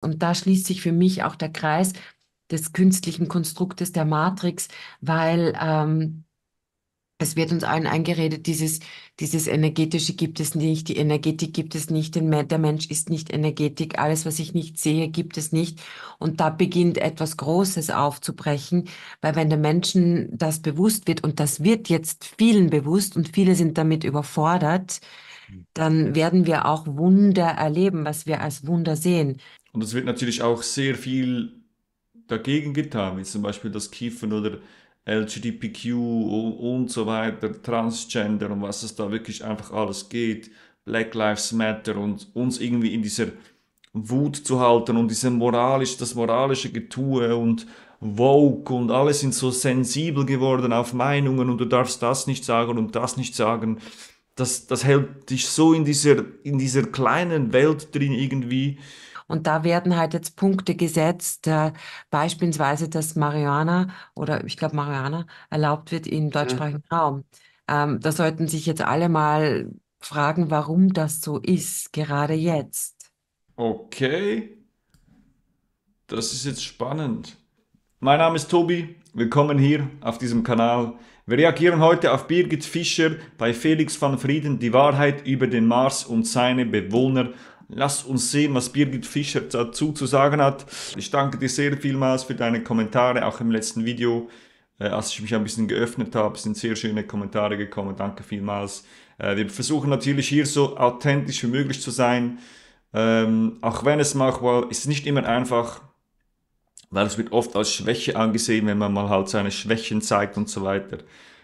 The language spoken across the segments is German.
Und da schließt sich für mich auch der Kreis des künstlichen Konstruktes der Matrix, weil ähm, es wird uns allen eingeredet, dieses, dieses Energetische gibt es nicht, die Energetik gibt es nicht, der Mensch ist nicht Energetik, alles, was ich nicht sehe, gibt es nicht. Und da beginnt etwas Großes aufzubrechen, weil wenn den Menschen das bewusst wird, und das wird jetzt vielen bewusst und viele sind damit überfordert, hm. dann werden wir auch Wunder erleben, was wir als Wunder sehen. Und es wird natürlich auch sehr viel dagegen getan, wie zum Beispiel das Kiffen oder LGBTQ und so weiter, Transgender und was es da wirklich einfach alles geht, Black Lives Matter und uns irgendwie in dieser Wut zu halten und diese moralisch, das moralische Getue und Vogue und alle sind so sensibel geworden auf Meinungen und du darfst das nicht sagen und das nicht sagen. Das, das hält dich so in dieser, in dieser kleinen Welt drin irgendwie und da werden halt jetzt Punkte gesetzt, äh, beispielsweise, dass Marihuana oder ich glaube Marihuana erlaubt wird im deutschsprachigen ja. Raum. Ähm, da sollten sich jetzt alle mal fragen, warum das so ist, gerade jetzt. Okay. Das ist jetzt spannend. Mein Name ist Tobi. Willkommen hier auf diesem Kanal. Wir reagieren heute auf Birgit Fischer bei Felix van Frieden die Wahrheit über den Mars und seine Bewohner Lasst uns sehen, was Birgit Fischer dazu zu sagen hat. Ich danke dir sehr vielmals für deine Kommentare, auch im letzten Video. Äh, als ich mich ein bisschen geöffnet habe, sind sehr schöne Kommentare gekommen. Danke vielmals. Äh, wir versuchen natürlich hier so authentisch wie möglich zu sein. Ähm, auch wenn es manchmal ist es nicht immer einfach, weil es wird oft als Schwäche angesehen, wenn man mal halt seine Schwächen zeigt und so weiter.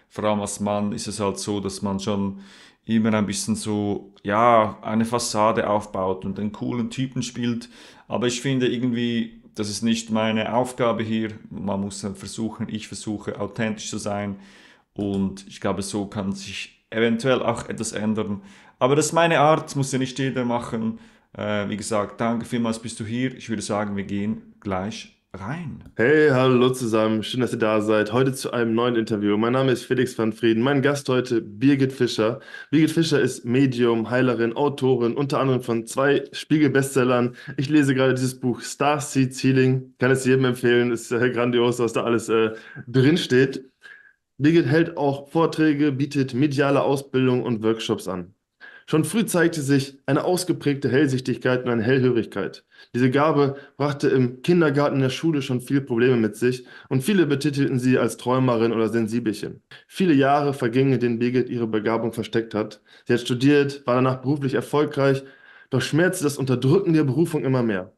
Vor allem als Mann ist es halt so, dass man schon immer ein bisschen so, ja, eine Fassade aufbaut und einen coolen Typen spielt. Aber ich finde irgendwie, das ist nicht meine Aufgabe hier. Man muss versuchen, ich versuche authentisch zu sein. Und ich glaube, so kann sich eventuell auch etwas ändern. Aber das ist meine Art, muss ja nicht jeder machen. Äh, wie gesagt, danke vielmals, bist du hier. Ich würde sagen, wir gehen gleich rein. Hey, hallo zusammen, schön, dass ihr da seid. Heute zu einem neuen Interview. Mein Name ist Felix van Frieden, mein Gast heute Birgit Fischer. Birgit Fischer ist Medium, Heilerin, Autorin, unter anderem von zwei Spiegel-Bestsellern. Ich lese gerade dieses Buch Star Seed Healing, kann es jedem empfehlen, ist äh, grandios, was da alles äh, drinsteht. Birgit hält auch Vorträge, bietet mediale Ausbildung und Workshops an. Schon früh zeigte sich eine ausgeprägte Hellsichtigkeit und eine Hellhörigkeit. Diese Gabe brachte im Kindergarten der Schule schon viele Probleme mit sich und viele betitelten sie als Träumerin oder Sensibelchen. Viele Jahre vergingen, in denen Birgit ihre Begabung versteckt hat. Sie hat studiert, war danach beruflich erfolgreich, doch schmerzte das Unterdrücken der Berufung immer mehr.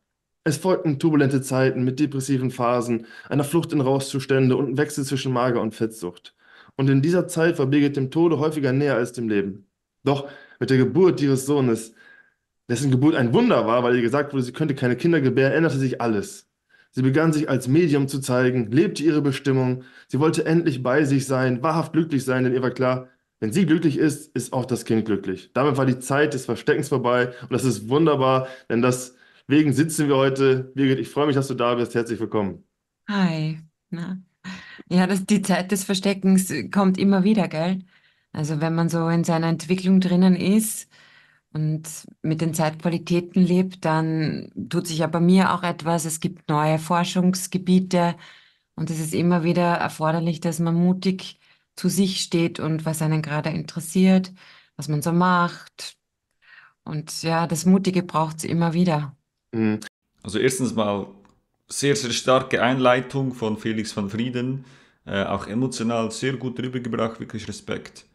Es folgten turbulente Zeiten mit depressiven Phasen, einer Flucht in Rauszustände und Wechsel zwischen Mager- und Fettsucht. Und in dieser Zeit war Birgit dem Tode häufiger näher als dem Leben. Doch mit der Geburt ihres Sohnes, dessen Geburt ein Wunder war, weil ihr gesagt wurde, sie könnte keine Kinder gebären, änderte sich alles. Sie begann sich als Medium zu zeigen, lebte ihre Bestimmung. Sie wollte endlich bei sich sein, wahrhaft glücklich sein, denn ihr war klar, wenn sie glücklich ist, ist auch das Kind glücklich. Damit war die Zeit des Versteckens vorbei und das ist wunderbar, denn deswegen sitzen wir heute. Birgit, ich freue mich, dass du da bist. Herzlich willkommen. Hi. Na. Ja, das, die Zeit des Versteckens kommt immer wieder, gell? Also wenn man so in seiner Entwicklung drinnen ist und mit den Zeitqualitäten lebt, dann tut sich ja bei mir auch etwas. Es gibt neue Forschungsgebiete und es ist immer wieder erforderlich, dass man mutig zu sich steht und was einen gerade interessiert, was man so macht. Und ja, das Mutige braucht es immer wieder. Mhm. Also erstens mal sehr, sehr starke Einleitung von Felix van Frieden. Äh, auch emotional sehr gut rübergebracht, wirklich Respekt.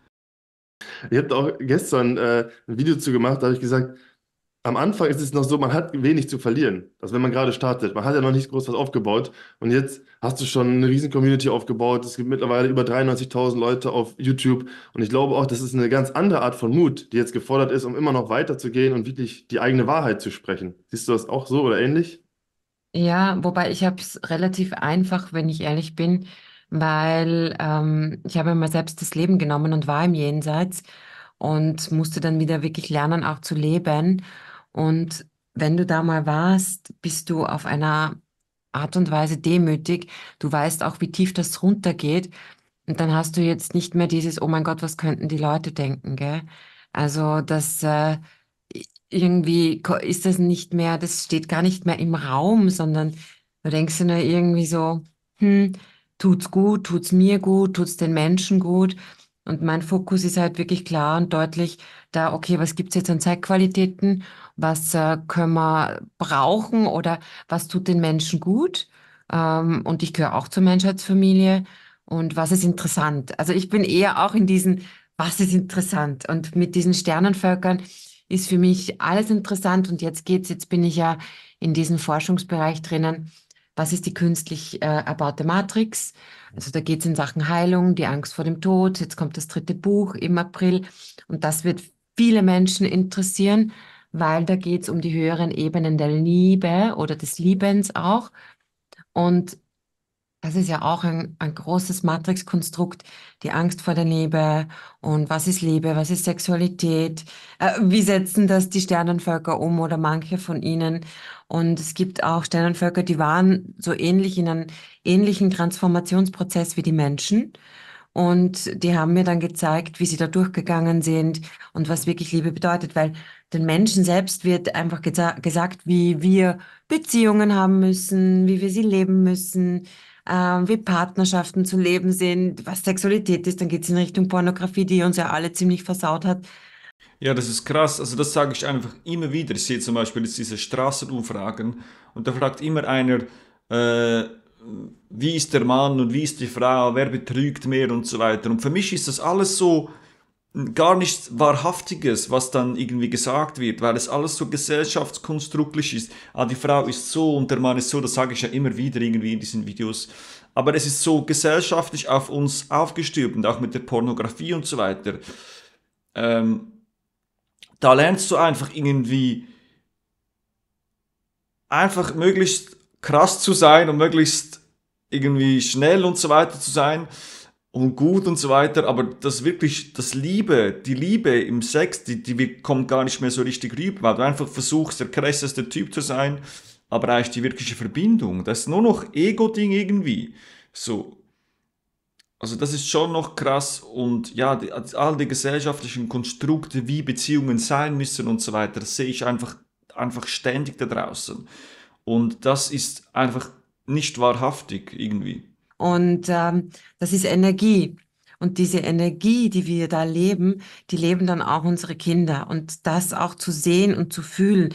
Ihr habt auch gestern äh, ein Video zu gemacht, da habe ich gesagt, am Anfang ist es noch so, man hat wenig zu verlieren. Also wenn man gerade startet, man hat ja noch nicht groß was aufgebaut und jetzt hast du schon eine riesen Community aufgebaut. Es gibt mittlerweile über 93.000 Leute auf YouTube und ich glaube auch, das ist eine ganz andere Art von Mut, die jetzt gefordert ist, um immer noch weiterzugehen und wirklich die eigene Wahrheit zu sprechen. Siehst du das auch so oder ähnlich? Ja, wobei ich habe es relativ einfach, wenn ich ehrlich bin weil ähm, ich habe mir selbst das Leben genommen und war im Jenseits und musste dann wieder wirklich lernen, auch zu leben. Und wenn du da mal warst, bist du auf einer Art und Weise demütig. Du weißt auch, wie tief das runtergeht. Und dann hast du jetzt nicht mehr dieses, oh mein Gott, was könnten die Leute denken, gell? Also das äh, irgendwie ist das nicht mehr, das steht gar nicht mehr im Raum, sondern du denkst dir nur irgendwie so, hm, tut's gut, tut's mir gut, tut's den Menschen gut. Und mein Fokus ist halt wirklich klar und deutlich da, okay, was gibt's jetzt an Zeitqualitäten? Was äh, können wir brauchen oder was tut den Menschen gut? Ähm, und ich gehöre auch zur Menschheitsfamilie. Und was ist interessant? Also ich bin eher auch in diesen, was ist interessant? Und mit diesen Sternenvölkern ist für mich alles interessant. Und jetzt geht's, jetzt bin ich ja in diesem Forschungsbereich drinnen was ist die künstlich äh, erbaute Matrix. Also da geht es in Sachen Heilung, die Angst vor dem Tod. Jetzt kommt das dritte Buch im April und das wird viele Menschen interessieren, weil da geht es um die höheren Ebenen der Liebe oder des Liebens auch. Und das ist ja auch ein, ein großes Matrix-Konstrukt, die Angst vor der Liebe und was ist Liebe, was ist Sexualität, äh, wie setzen das die Sternenvölker um oder manche von ihnen. Und es gibt auch Sternenvölker, die waren so ähnlich in einem ähnlichen Transformationsprozess wie die Menschen. Und die haben mir dann gezeigt, wie sie da durchgegangen sind und was wirklich Liebe bedeutet, weil den Menschen selbst wird einfach gesagt, wie wir Beziehungen haben müssen, wie wir sie leben müssen, ähm, wie Partnerschaften zu leben sind, was Sexualität ist. Dann geht es in Richtung Pornografie, die uns ja alle ziemlich versaut hat. Ja, das ist krass. Also das sage ich einfach immer wieder. Ich sehe zum Beispiel jetzt diese Straßenumfragen und da fragt immer einer, äh, wie ist der Mann und wie ist die Frau, wer betrügt mehr und so weiter. Und für mich ist das alles so gar nichts Wahrhaftiges, was dann irgendwie gesagt wird, weil es alles so gesellschaftskonstruktlich ist. Ah, die Frau ist so und der Mann ist so, das sage ich ja immer wieder irgendwie in diesen Videos. Aber es ist so gesellschaftlich auf uns aufgestülpt und auch mit der Pornografie und so weiter. Ähm, da lernst du einfach irgendwie einfach möglichst krass zu sein und möglichst irgendwie schnell und so weiter zu sein und gut und so weiter, aber das wirklich, das Liebe, die Liebe im Sex, die, die kommt gar nicht mehr so richtig rüber, weil du einfach versuchst, der krasseste Typ zu sein, aber eigentlich die wirkliche Verbindung, das ist nur noch Ego-Ding irgendwie. So. Also das ist schon noch krass und ja, die, also all die gesellschaftlichen Konstrukte, wie Beziehungen sein müssen und so weiter, sehe ich einfach, einfach ständig da draußen. Und das ist einfach nicht wahrhaftig irgendwie. Und ähm, das ist Energie. Und diese Energie, die wir da leben, die leben dann auch unsere Kinder. Und das auch zu sehen und zu fühlen,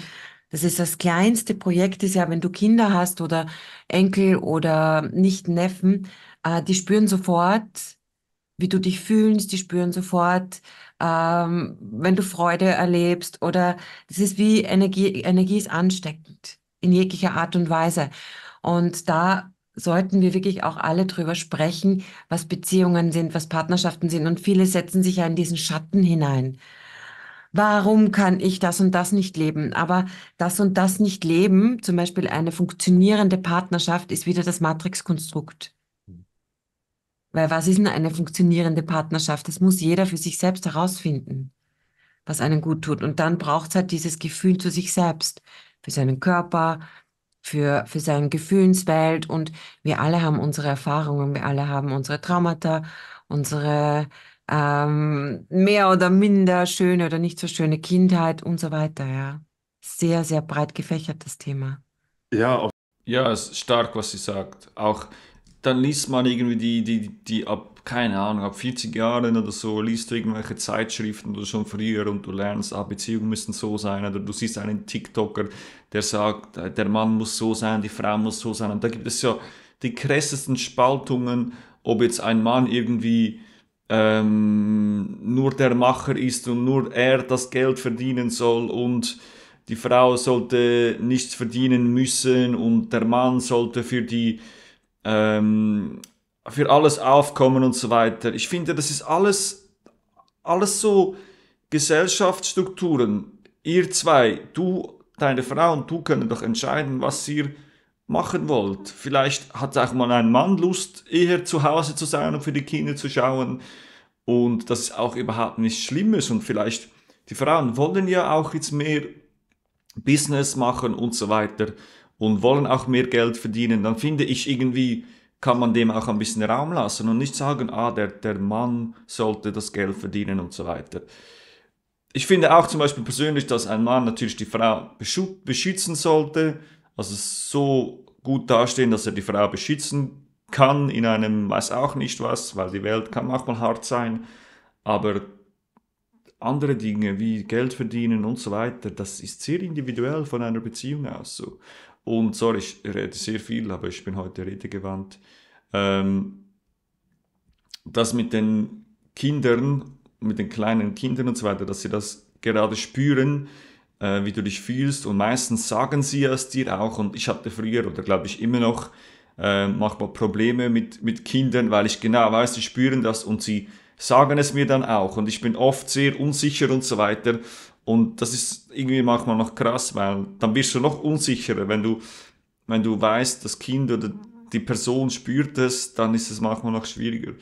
das ist das kleinste Projekt, ist ja, wenn du Kinder hast oder Enkel oder nicht Neffen, äh, die spüren sofort, wie du dich fühlst, die spüren sofort, ähm, wenn du Freude erlebst oder das ist wie Energie, Energie ist ansteckend in jeglicher Art und Weise. Und da sollten wir wirklich auch alle drüber sprechen, was Beziehungen sind, was Partnerschaften sind. Und viele setzen sich ja in diesen Schatten hinein. Warum kann ich das und das nicht leben? Aber das und das nicht leben, zum Beispiel eine funktionierende Partnerschaft, ist wieder das Matrix-Konstrukt. Weil was ist denn eine funktionierende Partnerschaft? Das muss jeder für sich selbst herausfinden, was einen gut tut. Und dann braucht es halt dieses Gefühl zu sich selbst, für seinen Körper, für, für seine Gefühlswelt. Und wir alle haben unsere Erfahrungen, wir alle haben unsere Traumata, unsere ähm, mehr oder minder schöne oder nicht so schöne Kindheit und so weiter. Ja. Sehr, sehr breit gefächertes Thema. Ja, ja, es ist stark, was sie sagt. Auch dann liest man irgendwie die, die, die ab, keine Ahnung, ab 40 Jahren oder so, liest du irgendwelche Zeitschriften oder schon früher und du lernst, ah, Beziehungen müssen so sein oder du siehst einen TikToker, der sagt, äh, der Mann muss so sein, die Frau muss so sein und da gibt es ja die krassesten Spaltungen, ob jetzt ein Mann irgendwie ähm, nur der Macher ist und nur er das Geld verdienen soll und die Frau sollte nichts verdienen müssen und der Mann sollte für die ähm, für alles aufkommen und so weiter. Ich finde, das ist alles, alles so Gesellschaftsstrukturen. Ihr zwei, du, deine Frau und du können doch entscheiden, was ihr machen wollt. Vielleicht hat auch mal ein Mann Lust, eher zu Hause zu sein und für die Kinder zu schauen. Und das ist auch überhaupt nichts Schlimmes. Und vielleicht die Frauen wollen ja auch jetzt mehr Business machen und so weiter und wollen auch mehr Geld verdienen, dann finde ich irgendwie, kann man dem auch ein bisschen Raum lassen und nicht sagen, ah, der, der Mann sollte das Geld verdienen und so weiter. Ich finde auch zum Beispiel persönlich, dass ein Mann natürlich die Frau beschützen sollte, also so gut dastehen, dass er die Frau beschützen kann in einem, weiß auch nicht was, weil die Welt kann manchmal hart sein, aber andere Dinge wie Geld verdienen und so weiter, das ist sehr individuell von einer Beziehung aus so. Und sorry, ich rede sehr viel, aber ich bin heute redegewandt. Ähm, das mit den Kindern, mit den kleinen Kindern und so weiter, dass sie das gerade spüren, äh, wie du dich fühlst. Und meistens sagen sie es dir auch. Und ich hatte früher oder glaube ich immer noch äh, manchmal Probleme mit, mit Kindern, weil ich genau weiß, sie spüren das und sie sagen es mir dann auch. Und ich bin oft sehr unsicher und so weiter. Und das ist irgendwie manchmal noch krass, weil dann bist du noch unsicherer, wenn du, wenn du weißt, das Kind oder die Person spürt es, dann ist es manchmal noch schwieriger.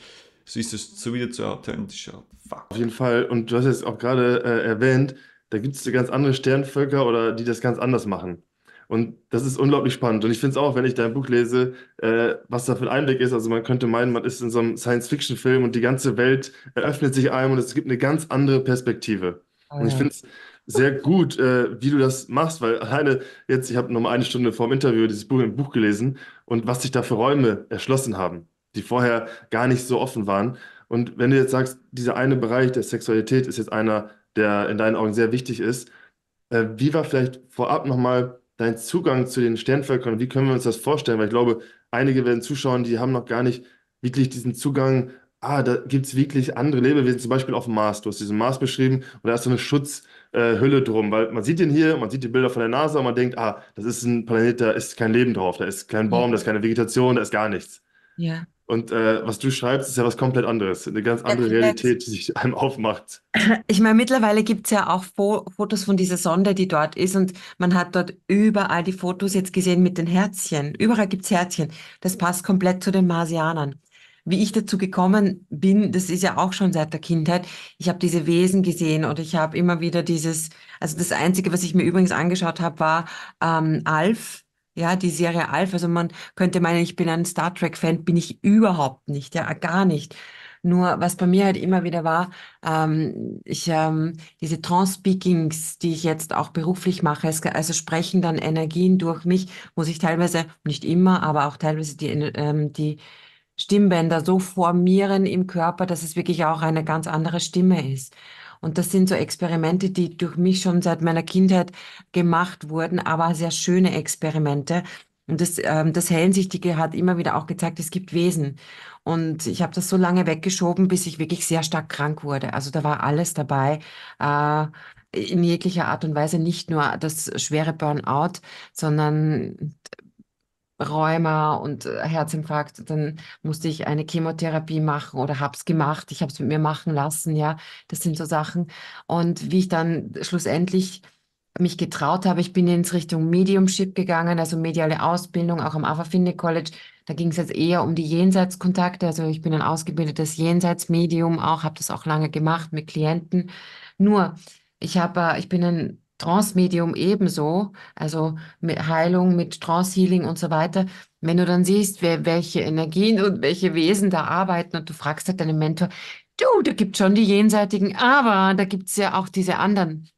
So ist es so wieder zu authentisch. Fuck. Auf jeden Fall, und du hast es auch gerade äh, erwähnt, da gibt es ganz andere Sternvölker oder die das ganz anders machen. Und das ist unglaublich spannend. Und ich finde es auch, wenn ich dein Buch lese, äh, was da für ein Einblick ist. Also man könnte meinen, man ist in so einem Science-Fiction-Film und die ganze Welt eröffnet sich einem und es gibt eine ganz andere Perspektive. Ah, und ich finde es sehr gut, äh, wie du das machst, weil alleine jetzt, ich habe nochmal eine Stunde vor dem Interview dieses Buch im Buch gelesen und was sich da für Räume erschlossen haben, die vorher gar nicht so offen waren. Und wenn du jetzt sagst, dieser eine Bereich der Sexualität ist jetzt einer, der in deinen Augen sehr wichtig ist, äh, wie war vielleicht vorab nochmal dein Zugang zu den Sternvölkern wie können wir uns das vorstellen? Weil ich glaube, einige werden zuschauen, die haben noch gar nicht wirklich diesen Zugang Ah, da gibt es wirklich andere Lebewesen, zum Beispiel auf dem Mars. Du hast diesen Mars beschrieben und da ist so eine Schutzhülle äh, drum, weil man sieht den hier, man sieht die Bilder von der NASA und man denkt, ah, das ist ein Planet, da ist kein Leben drauf, da ist kein mhm. Baum, da ist keine Vegetation, da ist gar nichts. Ja. Und äh, was du schreibst, ist ja was komplett anderes, eine ganz andere Realität, die sich einem aufmacht. Ich meine, mittlerweile gibt es ja auch Fo Fotos von dieser Sonde, die dort ist und man hat dort überall die Fotos jetzt gesehen mit den Herzchen. Überall gibt es Herzchen. Das passt komplett zu den Marsianern wie ich dazu gekommen bin, das ist ja auch schon seit der Kindheit. Ich habe diese Wesen gesehen und ich habe immer wieder dieses, also das Einzige, was ich mir übrigens angeschaut habe, war ähm, Alf. Ja, die Serie Alf. Also man könnte meinen, ich bin ein Star Trek-Fan, bin ich überhaupt nicht, ja, gar nicht. Nur was bei mir halt immer wieder war, ähm, ich ähm, diese Trans-Speakings, die ich jetzt auch beruflich mache, es, also sprechen dann Energien durch mich, muss ich teilweise, nicht immer, aber auch teilweise die, ähm, die Stimmbänder so formieren im Körper, dass es wirklich auch eine ganz andere Stimme ist. Und das sind so Experimente, die durch mich schon seit meiner Kindheit gemacht wurden, aber sehr schöne Experimente. Und das, ähm, das Hellensichtige hat immer wieder auch gezeigt, es gibt Wesen. Und ich habe das so lange weggeschoben, bis ich wirklich sehr stark krank wurde. Also da war alles dabei. Äh, in jeglicher Art und Weise nicht nur das schwere Burnout, sondern Rheuma und äh, Herzinfarkt, dann musste ich eine Chemotherapie machen oder habe es gemacht, ich habe es mit mir machen lassen, ja, das sind so Sachen. Und wie ich dann schlussendlich mich getraut habe, ich bin ins Richtung Mediumship gegangen, also mediale Ausbildung, auch am Avafinde College. Da ging es jetzt eher um die Jenseitskontakte. Also ich bin ein ausgebildetes Jenseitsmedium auch, habe das auch lange gemacht mit Klienten. Nur, ich habe, äh, ich bin ein Transmedium ebenso, also mit Heilung, mit Trance-Healing und so weiter. Wenn du dann siehst, wer, welche Energien und welche Wesen da arbeiten und du fragst halt deinen Mentor, du, da gibt schon die Jenseitigen, aber da gibt es ja auch diese anderen.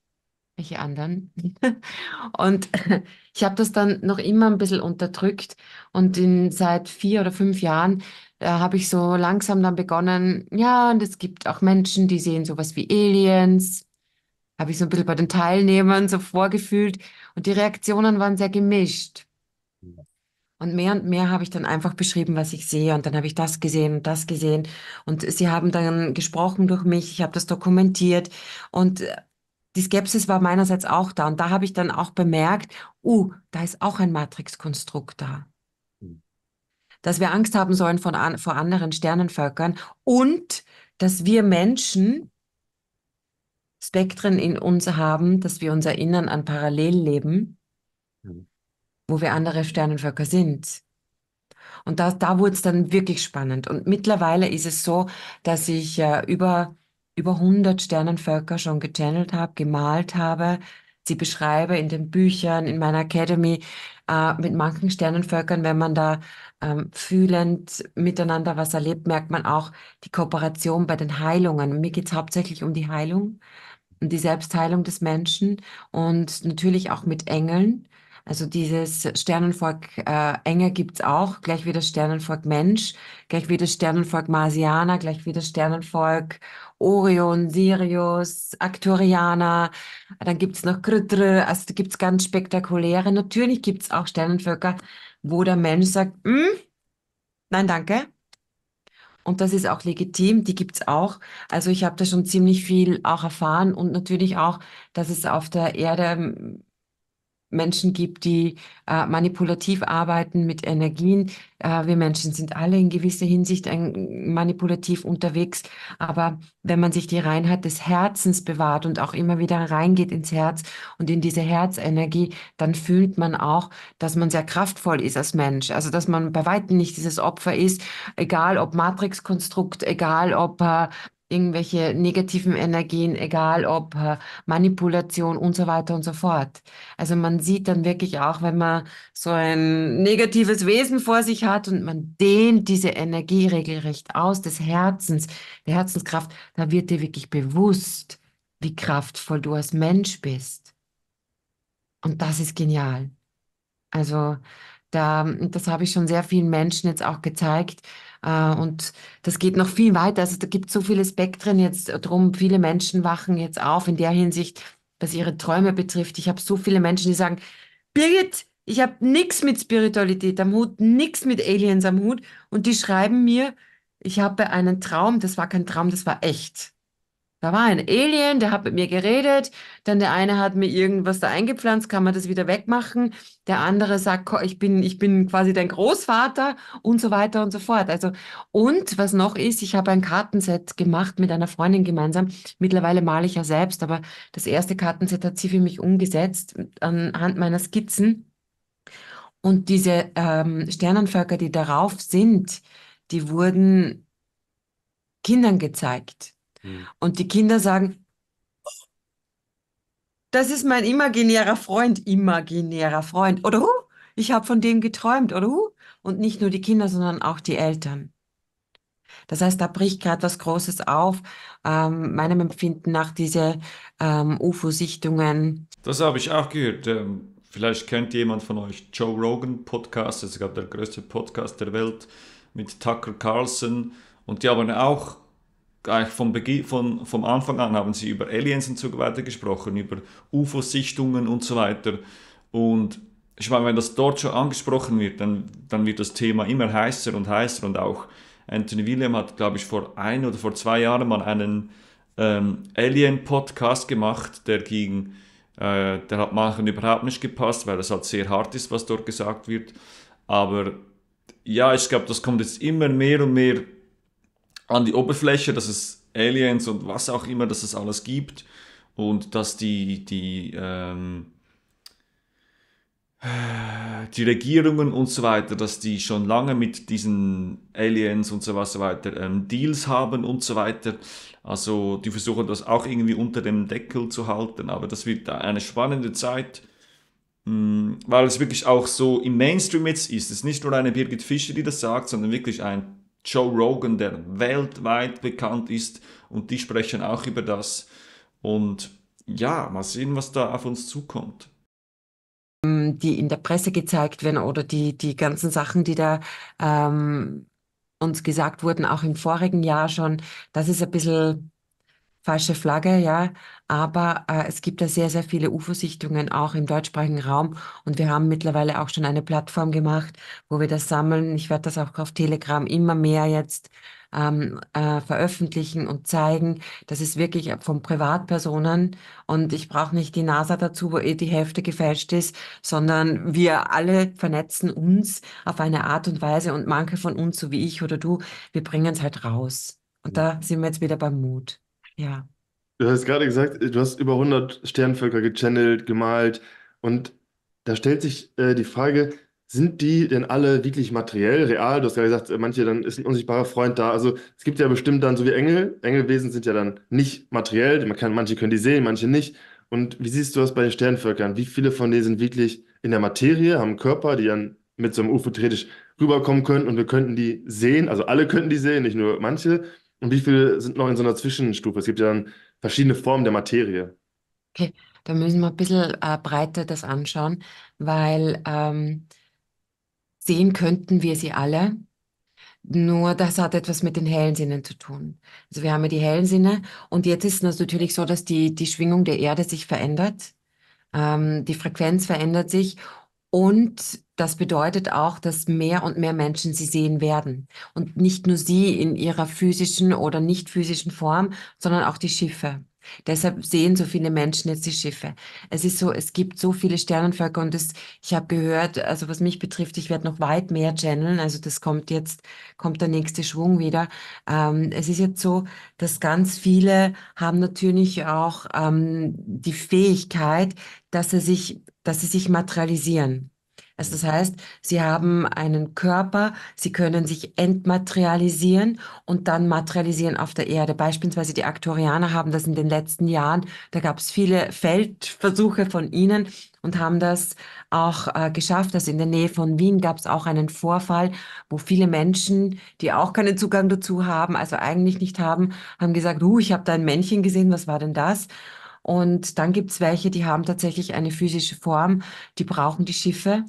Welche anderen? und ich habe das dann noch immer ein bisschen unterdrückt und in seit vier oder fünf Jahren da äh, habe ich so langsam dann begonnen, ja, und es gibt auch Menschen, die sehen sowas wie Aliens habe ich so ein bisschen bei den Teilnehmern so vorgefühlt und die Reaktionen waren sehr gemischt. Und mehr und mehr habe ich dann einfach beschrieben, was ich sehe. Und dann habe ich das gesehen und das gesehen. Und sie haben dann gesprochen durch mich. Ich habe das dokumentiert. Und äh, die Skepsis war meinerseits auch da. Und da habe ich dann auch bemerkt, uh, da ist auch ein Matrix-Konstrukt da. Hm. Dass wir Angst haben sollen von an, vor anderen Sternenvölkern und dass wir Menschen Spektren in uns haben, dass wir uns erinnern an Parallelleben, mhm. wo wir andere Sternenvölker sind. Und da, da wurde es dann wirklich spannend. Und mittlerweile ist es so, dass ich äh, über, über 100 Sternenvölker schon gechannelt habe, gemalt habe, sie beschreibe in den Büchern, in meiner Academy. Äh, mit manchen Sternenvölkern, wenn man da äh, fühlend miteinander was erlebt, merkt man auch die Kooperation bei den Heilungen. Mir geht es hauptsächlich um die Heilung und die Selbstheilung des Menschen und natürlich auch mit Engeln. Also dieses Sternenvolk äh, Engel gibt's auch, gleich wie das Sternenvolk Mensch, gleich wie das Sternenvolk Marsianer, gleich wie das Sternenvolk Orion, Sirius, Arcturianer. Dann gibt's noch Kritre, also da gibt ganz spektakuläre. Natürlich gibt's auch Sternenvölker, wo der Mensch sagt, mm, nein, danke, und das ist auch legitim, die gibt's auch. Also ich habe da schon ziemlich viel auch erfahren und natürlich auch, dass es auf der Erde Menschen gibt, die äh, manipulativ arbeiten mit Energien. Äh, wir Menschen sind alle in gewisser Hinsicht ein, manipulativ unterwegs. Aber wenn man sich die Reinheit des Herzens bewahrt und auch immer wieder reingeht ins Herz und in diese Herzenergie, dann fühlt man auch, dass man sehr kraftvoll ist als Mensch. Also, dass man bei weitem nicht dieses Opfer ist, egal ob Matrixkonstrukt, egal ob äh, irgendwelche negativen Energien, egal ob äh, Manipulation und so weiter und so fort. Also man sieht dann wirklich auch, wenn man so ein negatives Wesen vor sich hat und man dehnt diese Energie regelrecht aus des Herzens, der Herzenskraft, da wird dir wirklich bewusst, wie kraftvoll du als Mensch bist. Und das ist genial. Also da, das habe ich schon sehr vielen Menschen jetzt auch gezeigt, äh, und das geht noch viel weiter. Also da gibt es so viele Spektren jetzt drum. Viele Menschen wachen jetzt auf in der Hinsicht, was ihre Träume betrifft. Ich habe so viele Menschen, die sagen, Birgit, ich habe nichts mit Spiritualität am Hut, nichts mit Aliens am Hut. Und die schreiben mir, ich habe einen Traum, das war kein Traum, das war echt. Da war ein Alien, der hat mit mir geredet, dann der eine hat mir irgendwas da eingepflanzt, kann man das wieder wegmachen, der andere sagt, ich bin, ich bin quasi dein Großvater und so weiter und so fort. Also, und was noch ist, ich habe ein Kartenset gemacht mit einer Freundin gemeinsam. Mittlerweile male ich ja selbst, aber das erste Kartenset hat sie für mich umgesetzt äh, anhand meiner Skizzen. Und diese ähm, Sternenvölker, die darauf sind, die wurden Kindern gezeigt. Mhm. Und die Kinder sagen, das ist mein imaginärer Freund, imaginärer Freund. Oder huh, ich habe von dem geträumt. Oder huh. Und nicht nur die Kinder, sondern auch die Eltern. Das heißt, da bricht gerade was Großes auf. Ähm, meinem Empfinden nach diese ähm, UFO-Sichtungen. Das habe ich auch gehört. Ähm, vielleicht kennt jemand von euch Joe Rogan Podcast. Das ist glaube der größte Podcast der Welt mit Tucker Carlson. Und die haben auch gleich vom, von, vom Anfang an haben sie über Aliens und so weiter gesprochen, über UFO-Sichtungen und so weiter. Und ich meine, wenn das dort schon angesprochen wird, dann, dann wird das Thema immer heißer und heißer. Und auch Anthony William hat, glaube ich, vor ein oder vor zwei Jahren mal einen ähm, Alien-Podcast gemacht, der ging, äh, der hat manchen überhaupt nicht gepasst, weil das halt sehr hart ist, was dort gesagt wird. Aber ja, ich glaube, das kommt jetzt immer mehr und mehr an die Oberfläche, dass es Aliens und was auch immer, dass es alles gibt und dass die, die, ähm, äh, die Regierungen und so weiter, dass die schon lange mit diesen Aliens und so was so weiter ähm, Deals haben und so weiter. Also die versuchen das auch irgendwie unter dem Deckel zu halten, aber das wird eine spannende Zeit, mm, weil es wirklich auch so im Mainstream jetzt ist. Es ist nicht nur eine Birgit Fischer, die das sagt, sondern wirklich ein Joe Rogan, der weltweit bekannt ist und die sprechen auch über das. Und ja, mal sehen, was da auf uns zukommt ähm, die in der Presse gezeigt werden oder die, die ganzen Sachen, die da ähm, uns gesagt wurden, auch im vorigen Jahr schon, das ist ein bisschen falsche Flagge, ja. Aber äh, es gibt da sehr, sehr viele UFO-Sichtungen auch im deutschsprachigen Raum. Und wir haben mittlerweile auch schon eine Plattform gemacht, wo wir das sammeln. Ich werde das auch auf Telegram immer mehr jetzt ähm, äh, veröffentlichen und zeigen. Das ist wirklich von Privatpersonen. Und ich brauche nicht die NASA dazu, wo eh die Hälfte gefälscht ist, sondern wir alle vernetzen uns auf eine Art und Weise. Und manche von uns, so wie ich oder du, wir bringen es halt raus. Und da sind wir jetzt wieder beim Mut. Ja. Du hast gerade gesagt, äh, du hast über 100 Sternvölker gechannelt, gemalt und da stellt sich äh, die Frage, sind die denn alle wirklich materiell, real? Du hast gerade gesagt, äh, manche dann ist ein unsichtbarer Freund da. Also es gibt ja bestimmt dann, so wie Engel, Engelwesen sind ja dann nicht materiell. Man kann, manche können die sehen, manche nicht. Und wie siehst du das bei den Sternvölkern? Wie viele von denen sind wirklich in der Materie, haben einen Körper, die dann mit so einem UFO theoretisch rüberkommen können und wir könnten die sehen? Also alle könnten die sehen, nicht nur manche. Und wie viele sind noch in so einer Zwischenstufe? Es gibt ja dann verschiedene Formen der Materie. Okay, da müssen wir ein bisschen äh, breiter das anschauen, weil ähm, sehen könnten wir sie alle. Nur das hat etwas mit den hellen Sinnen zu tun. Also wir haben ja die hellen Sinne und jetzt ist es natürlich so, dass die, die Schwingung der Erde sich verändert, ähm, die Frequenz verändert sich und das bedeutet auch, dass mehr und mehr Menschen sie sehen werden. Und nicht nur sie in ihrer physischen oder nicht physischen Form, sondern auch die Schiffe. Deshalb sehen so viele Menschen jetzt die Schiffe. Es ist so, es gibt so viele Sternenvölker und es, ich habe gehört, also was mich betrifft, ich werde noch weit mehr channeln. Also das kommt jetzt, kommt der nächste Schwung wieder. Ähm, es ist jetzt so, dass ganz viele haben natürlich auch ähm, die Fähigkeit, dass sie sich, dass sie sich materialisieren. Also das heißt, sie haben einen Körper, sie können sich entmaterialisieren und dann materialisieren auf der Erde. Beispielsweise die Aktorianer haben das in den letzten Jahren, da gab es viele Feldversuche von ihnen und haben das auch äh, geschafft. Also in der Nähe von Wien gab es auch einen Vorfall, wo viele Menschen, die auch keinen Zugang dazu haben, also eigentlich nicht haben, haben gesagt, uh, ich habe da ein Männchen gesehen, was war denn das? Und dann gibt es welche, die haben tatsächlich eine physische Form, die brauchen die Schiffe,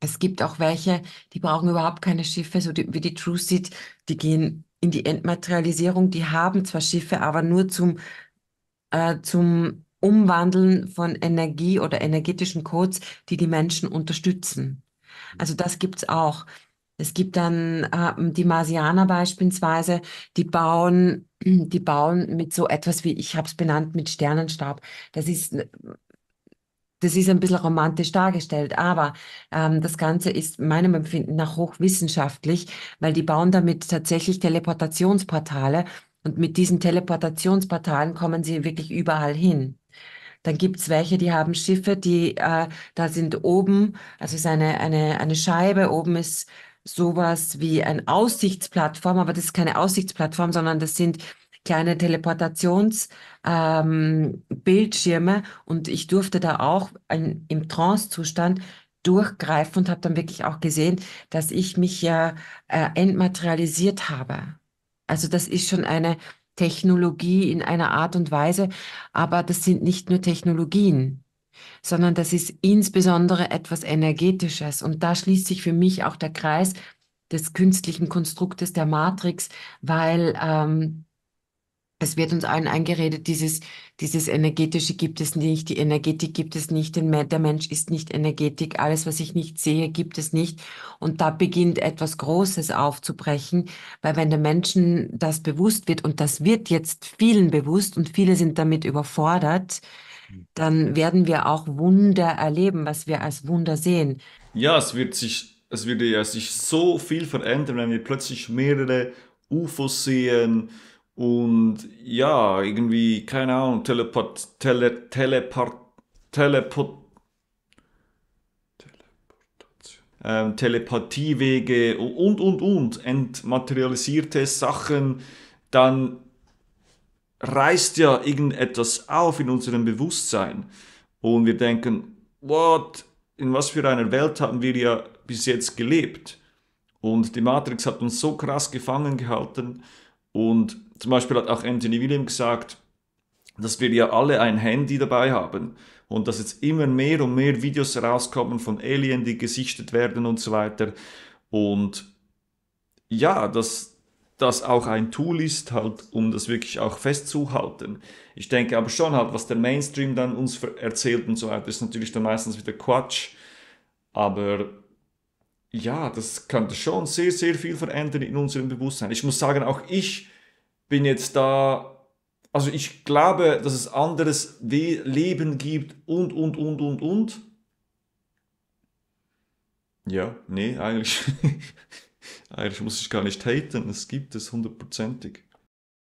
es gibt auch welche, die brauchen überhaupt keine Schiffe, so die, wie die True Seed, die gehen in die Entmaterialisierung, die haben zwar Schiffe, aber nur zum, äh, zum Umwandeln von Energie oder energetischen Codes, die die Menschen unterstützen. Also das gibt es auch. Es gibt dann äh, die Marsianer beispielsweise, die bauen, die bauen mit so etwas wie, ich habe es benannt, mit Sternenstaub. Das ist das ist ein bisschen romantisch dargestellt, aber ähm, das Ganze ist meinem Empfinden nach hochwissenschaftlich, weil die bauen damit tatsächlich Teleportationsportale und mit diesen Teleportationsportalen kommen sie wirklich überall hin. Dann gibt es welche, die haben Schiffe, die äh, da sind oben, also ist eine, eine, eine Scheibe, oben ist sowas wie eine Aussichtsplattform, aber das ist keine Aussichtsplattform, sondern das sind kleine Teleportationsbildschirme ähm, und ich durfte da auch ein, im Trance-Zustand durchgreifen und habe dann wirklich auch gesehen, dass ich mich ja äh, entmaterialisiert habe. Also das ist schon eine Technologie in einer Art und Weise, aber das sind nicht nur Technologien, sondern das ist insbesondere etwas Energetisches. Und da schließt sich für mich auch der Kreis des künstlichen Konstruktes der Matrix, weil ähm, es wird uns allen eingeredet, dieses, dieses Energetische gibt es nicht, die Energetik gibt es nicht, der Mensch ist nicht Energetik, alles, was ich nicht sehe, gibt es nicht. Und da beginnt etwas Großes aufzubrechen, weil wenn der Menschen das bewusst wird, und das wird jetzt vielen bewusst und viele sind damit überfordert, hm. dann werden wir auch Wunder erleben, was wir als Wunder sehen. Ja, es wird sich, es würde ja sich so viel verändern, wenn wir plötzlich mehrere UFOs sehen, und ja, irgendwie, keine Ahnung, Teleport, Tele, Teleport, Teleport, ähm, Telepathiewege und, und, und, entmaterialisierte Sachen, dann reißt ja irgendetwas auf in unserem Bewusstsein. Und wir denken, what, in was für einer Welt haben wir ja bis jetzt gelebt? Und die Matrix hat uns so krass gefangen gehalten und zum Beispiel hat auch Anthony William gesagt, dass wir ja alle ein Handy dabei haben und dass jetzt immer mehr und mehr Videos herauskommen von Alien, die gesichtet werden und so weiter. Und ja, dass das auch ein Tool ist, halt, um das wirklich auch festzuhalten. Ich denke aber schon halt, was der Mainstream dann uns erzählt und so weiter, ist natürlich dann meistens wieder Quatsch. Aber ja, das könnte schon sehr, sehr viel verändern in unserem Bewusstsein. Ich muss sagen, auch ich bin jetzt da, also ich glaube, dass es anderes We Leben gibt und, und, und, und, und. Ja, nee, eigentlich, eigentlich muss ich gar nicht haten, es gibt es hundertprozentig.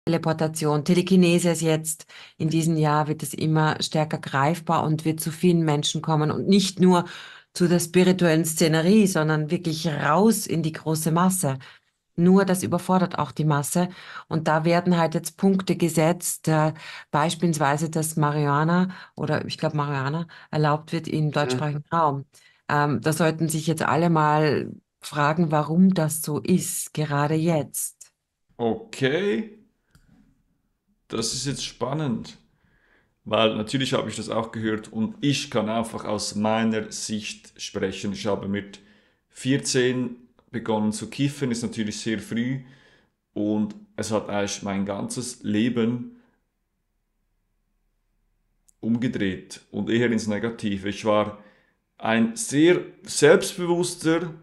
Teleportation, Telekinese ist jetzt in diesem Jahr wird es immer stärker greifbar und wird zu vielen Menschen kommen und nicht nur zu der spirituellen Szenerie, sondern wirklich raus in die große Masse. Nur das überfordert auch die Masse. Und da werden halt jetzt Punkte gesetzt, äh, beispielsweise, dass Marihuana oder ich glaube Marihuana erlaubt wird im deutschsprachigen ja. Raum. Ähm, da sollten sich jetzt alle mal fragen, warum das so ist, gerade jetzt. Okay. Das ist jetzt spannend. Weil natürlich habe ich das auch gehört und ich kann einfach aus meiner Sicht sprechen. Ich habe mit 14 begonnen zu kiffen, ist natürlich sehr früh und es hat eigentlich mein ganzes Leben umgedreht und eher ins Negative. Ich war ein sehr selbstbewusster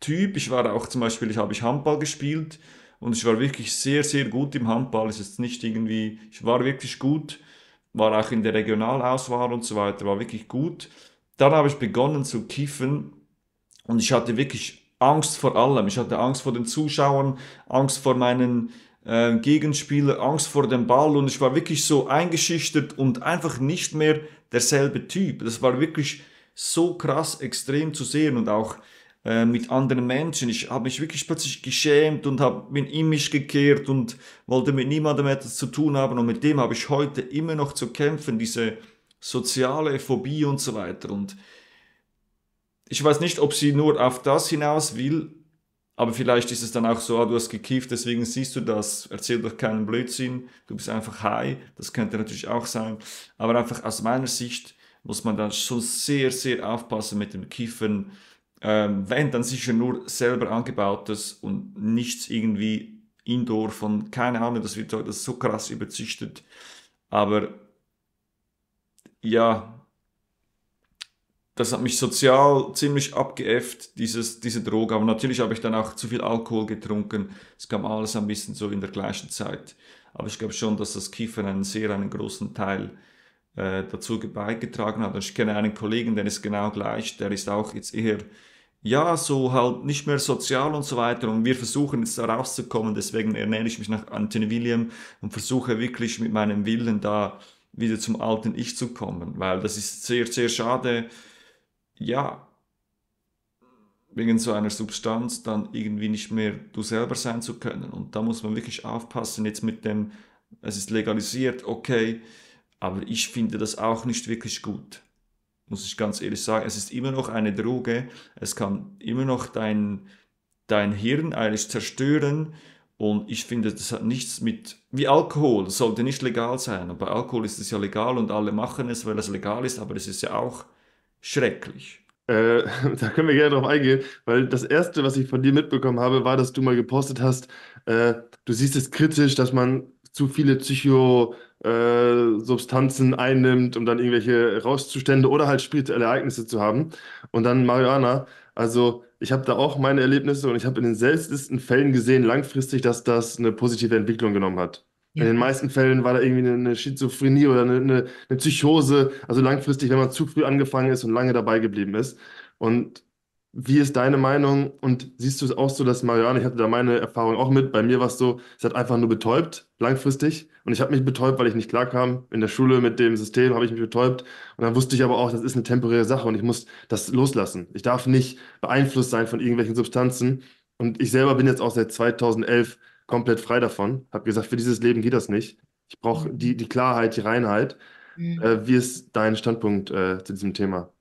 Typ. Ich war auch zum Beispiel, ich habe ich Handball gespielt und ich war wirklich sehr, sehr gut im Handball. Es ist nicht irgendwie, ich war wirklich gut, war auch in der Regionalauswahl und so weiter, war wirklich gut. Dann habe ich begonnen zu kiffen und ich hatte wirklich Angst vor allem. Ich hatte Angst vor den Zuschauern, Angst vor meinen äh, Gegenspielern, Angst vor dem Ball und ich war wirklich so eingeschüchtert und einfach nicht mehr derselbe Typ. Das war wirklich so krass extrem zu sehen und auch äh, mit anderen Menschen. Ich habe mich wirklich plötzlich geschämt und habe mich in mich gekehrt und wollte mit niemandem etwas zu tun haben und mit dem habe ich heute immer noch zu kämpfen, diese soziale Phobie und so weiter und ich weiß nicht, ob sie nur auf das hinaus will, aber vielleicht ist es dann auch so, ah, du hast gekifft, deswegen siehst du das, erzähl doch keinen Blödsinn, du bist einfach high, das könnte natürlich auch sein. Aber einfach aus meiner Sicht muss man dann schon sehr, sehr aufpassen mit dem Kiffen. Ähm, wenn, dann sicher nur selber angebautes und nichts irgendwie indoor von, keine Ahnung, das wird heute so krass überzüchtet. Aber ja, das hat mich sozial ziemlich abgeäfft, dieses, diese Droge. Aber natürlich habe ich dann auch zu viel Alkohol getrunken. Es kam alles ein bisschen so in der gleichen Zeit. Aber ich glaube schon, dass das Kiffen einen sehr, einen großen Teil äh, dazu beigetragen hat. Und ich kenne einen Kollegen, der ist genau gleich. Der ist auch jetzt eher, ja, so halt nicht mehr sozial und so weiter. Und wir versuchen jetzt da rauszukommen. Deswegen ernähre ich mich nach Anthony William und versuche wirklich mit meinem Willen da wieder zum alten Ich zu kommen. Weil das ist sehr, sehr schade ja, wegen so einer Substanz dann irgendwie nicht mehr du selber sein zu können. Und da muss man wirklich aufpassen, jetzt mit dem, es ist legalisiert, okay, aber ich finde das auch nicht wirklich gut. Muss ich ganz ehrlich sagen, es ist immer noch eine Droge, es kann immer noch dein, dein Hirn eigentlich zerstören. Und ich finde, das hat nichts mit, wie Alkohol, sollte nicht legal sein. Aber Alkohol ist es ja legal und alle machen es, weil es legal ist, aber es ist ja auch schrecklich. Äh, da können wir gerne drauf eingehen, weil das erste, was ich von dir mitbekommen habe, war, dass du mal gepostet hast, äh, du siehst es kritisch, dass man zu viele Psychosubstanzen äh, einnimmt, um dann irgendwelche Rauszustände oder halt spirituelle Ereignisse zu haben. Und dann Marihuana. Also, ich habe da auch meine Erlebnisse und ich habe in den seltensten Fällen gesehen, langfristig, dass das eine positive Entwicklung genommen hat. Ja. In den meisten Fällen war da irgendwie eine Schizophrenie oder eine, eine, eine Psychose, also langfristig, wenn man zu früh angefangen ist und lange dabei geblieben ist. Und wie ist deine Meinung? Und siehst du es auch so, dass Marianne, ich hatte da meine Erfahrung auch mit, bei mir war es so, es hat einfach nur betäubt, langfristig. Und ich habe mich betäubt, weil ich nicht klarkam. In der Schule mit dem System habe ich mich betäubt. Und dann wusste ich aber auch, das ist eine temporäre Sache und ich muss das loslassen. Ich darf nicht beeinflusst sein von irgendwelchen Substanzen. Und ich selber bin jetzt auch seit 2011 komplett frei davon. Habe gesagt, für dieses Leben geht das nicht. Ich brauche mhm. die, die Klarheit, die Reinheit. Mhm. Äh, wie ist dein Standpunkt äh, zu diesem Thema?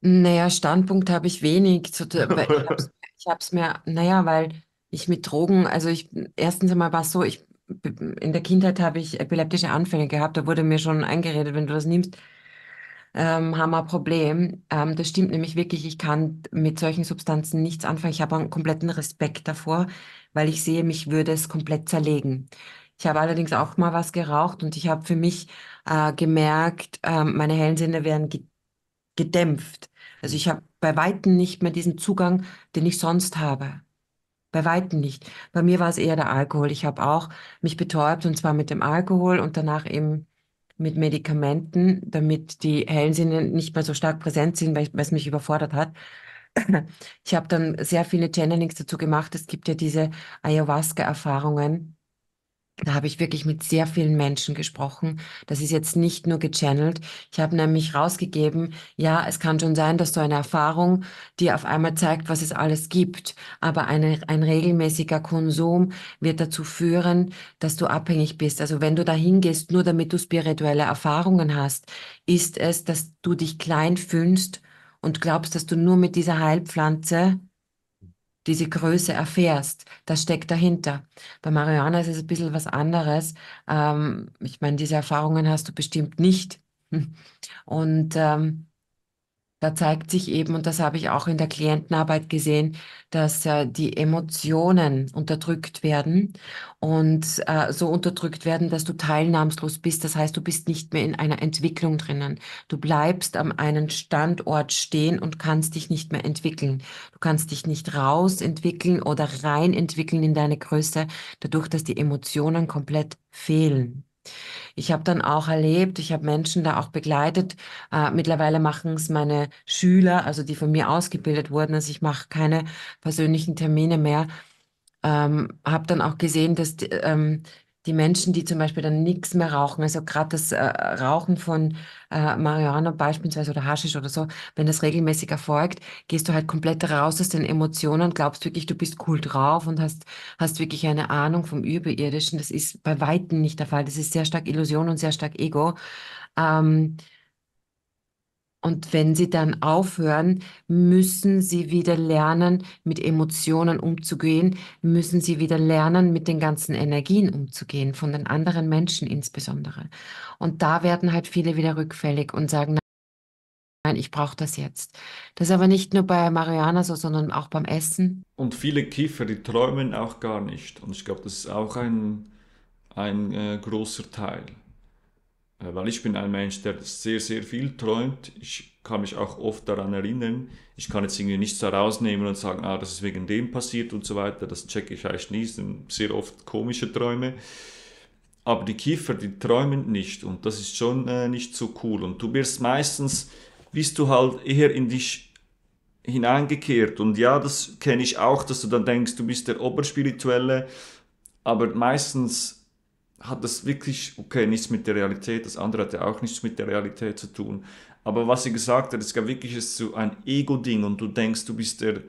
Naja, Standpunkt habe ich wenig. Zu, ich habe es mir, naja, weil ich mit Drogen, also ich, erstens einmal war es so, ich, in der Kindheit habe ich epileptische Anfälle gehabt, da wurde mir schon eingeredet, wenn du das nimmst, ähm, haben ein Problem. Ähm, das stimmt nämlich wirklich, ich kann mit solchen Substanzen nichts anfangen. Ich habe einen kompletten Respekt davor, weil ich sehe, mich würde es komplett zerlegen. Ich habe allerdings auch mal was geraucht und ich habe für mich äh, gemerkt, äh, meine hellen Sinne werden ge gedämpft. Also ich habe bei Weitem nicht mehr diesen Zugang, den ich sonst habe. Bei Weitem nicht. Bei mir war es eher der Alkohol. Ich habe auch mich betäubt und zwar mit dem Alkohol und danach eben mit Medikamenten, damit die hellen Sinne nicht mehr so stark präsent sind, weil es mich überfordert hat. Ich habe dann sehr viele Channelings dazu gemacht. Es gibt ja diese Ayahuasca-Erfahrungen, da habe ich wirklich mit sehr vielen Menschen gesprochen. Das ist jetzt nicht nur gechannelt. Ich habe nämlich rausgegeben, ja, es kann schon sein, dass du eine Erfahrung dir auf einmal zeigt, was es alles gibt. Aber eine, ein regelmäßiger Konsum wird dazu führen, dass du abhängig bist. Also wenn du dahin gehst, nur damit du spirituelle Erfahrungen hast, ist es, dass du dich klein fühlst und glaubst, dass du nur mit dieser Heilpflanze diese Größe erfährst. Das steckt dahinter. Bei Marihuana ist es ein bisschen was anderes. Ähm, ich meine, diese Erfahrungen hast du bestimmt nicht. Und ähm, da zeigt sich eben, und das habe ich auch in der Klientenarbeit gesehen, dass äh, die Emotionen unterdrückt werden und äh, so unterdrückt werden, dass du teilnahmslos bist. Das heißt, du bist nicht mehr in einer Entwicklung drinnen. Du bleibst am einen Standort stehen und kannst dich nicht mehr entwickeln. Du kannst dich nicht rausentwickeln oder rein entwickeln in deine Größe, dadurch, dass die Emotionen komplett fehlen. Ich habe dann auch erlebt, ich habe Menschen da auch begleitet. Äh, mittlerweile machen es meine Schüler, also die von mir ausgebildet wurden. Also ich mache keine persönlichen Termine mehr. Ähm, habe dann auch gesehen, dass ähm, die Menschen, die zum Beispiel dann nichts mehr rauchen, also gerade das äh, Rauchen von äh, Marihuana beispielsweise oder Haschisch oder so, wenn das regelmäßig erfolgt, gehst du halt komplett raus aus den Emotionen, glaubst wirklich, du bist cool drauf und hast, hast wirklich eine Ahnung vom Überirdischen. Das ist bei Weitem nicht der Fall. Das ist sehr stark Illusion und sehr stark Ego. Ähm, und wenn sie dann aufhören, müssen sie wieder lernen, mit Emotionen umzugehen, müssen sie wieder lernen, mit den ganzen Energien umzugehen, von den anderen Menschen insbesondere. Und da werden halt viele wieder rückfällig und sagen, nein, ich brauche das jetzt. Das ist aber nicht nur bei Mariana so, sondern auch beim Essen. Und viele Kiefer, die träumen auch gar nicht. Und ich glaube, das ist auch ein, ein äh, großer Teil. Äh, weil ich bin ein Mensch, der sehr, sehr viel träumt. Ich kann mich auch oft daran erinnern. Ich kann jetzt irgendwie nichts herausnehmen und sagen, ah, das ist wegen dem passiert und so weiter. Das checke ich eigentlich nie. Das sind sehr oft komische Träume. Aber die Kiefer, die träumen nicht und das ist schon äh, nicht so cool. Und du wirst meistens, bist du halt eher in dich hineingekehrt. Und ja, das kenne ich auch, dass du dann denkst, du bist der Oberspirituelle. Aber meistens hat das wirklich, okay, nichts mit der Realität, das andere hat ja auch nichts mit der Realität zu tun. Aber was sie gesagt hat, es gab wirklich ist so ein Ego-Ding und du denkst, du bist der,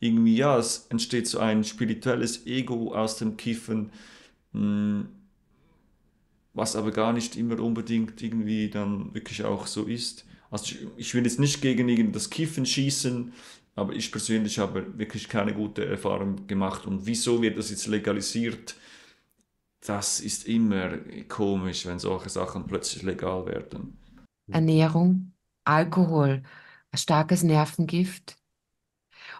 irgendwie, ja, es entsteht so ein spirituelles Ego aus dem Kiffen, hm, was aber gar nicht immer unbedingt irgendwie dann wirklich auch so ist. Also ich, will jetzt nicht gegen das Kiffen schießen, aber ich persönlich habe wirklich keine gute Erfahrung gemacht. Und wieso wird das jetzt legalisiert? das ist immer komisch, wenn solche Sachen plötzlich legal werden. Ernährung, Alkohol, starkes Nervengift.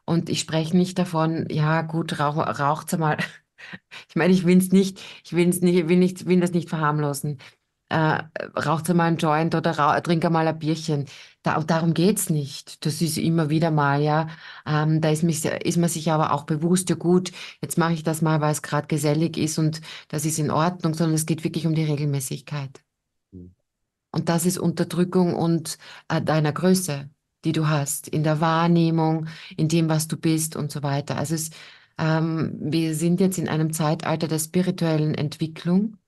Und ich spreche nicht davon, ja gut, rauch, raucht's mal. Ich meine, ich will es nicht, ich will's nicht, will nicht, will das nicht verharmlosen. Äh, raucht mal einen Joint oder trink mal ein Bierchen da, auch darum geht's nicht. Das ist immer wieder mal, ja. Ähm, da ist, mich, ist man sich aber auch bewusst, ja gut, jetzt mache ich das mal, weil es gerade gesellig ist und das ist in Ordnung, sondern es geht wirklich um die Regelmäßigkeit. Mhm. Und das ist Unterdrückung und äh, deiner Größe, die du hast, in der Wahrnehmung, in dem, was du bist und so weiter. Also es, ähm, wir sind jetzt in einem Zeitalter der spirituellen Entwicklung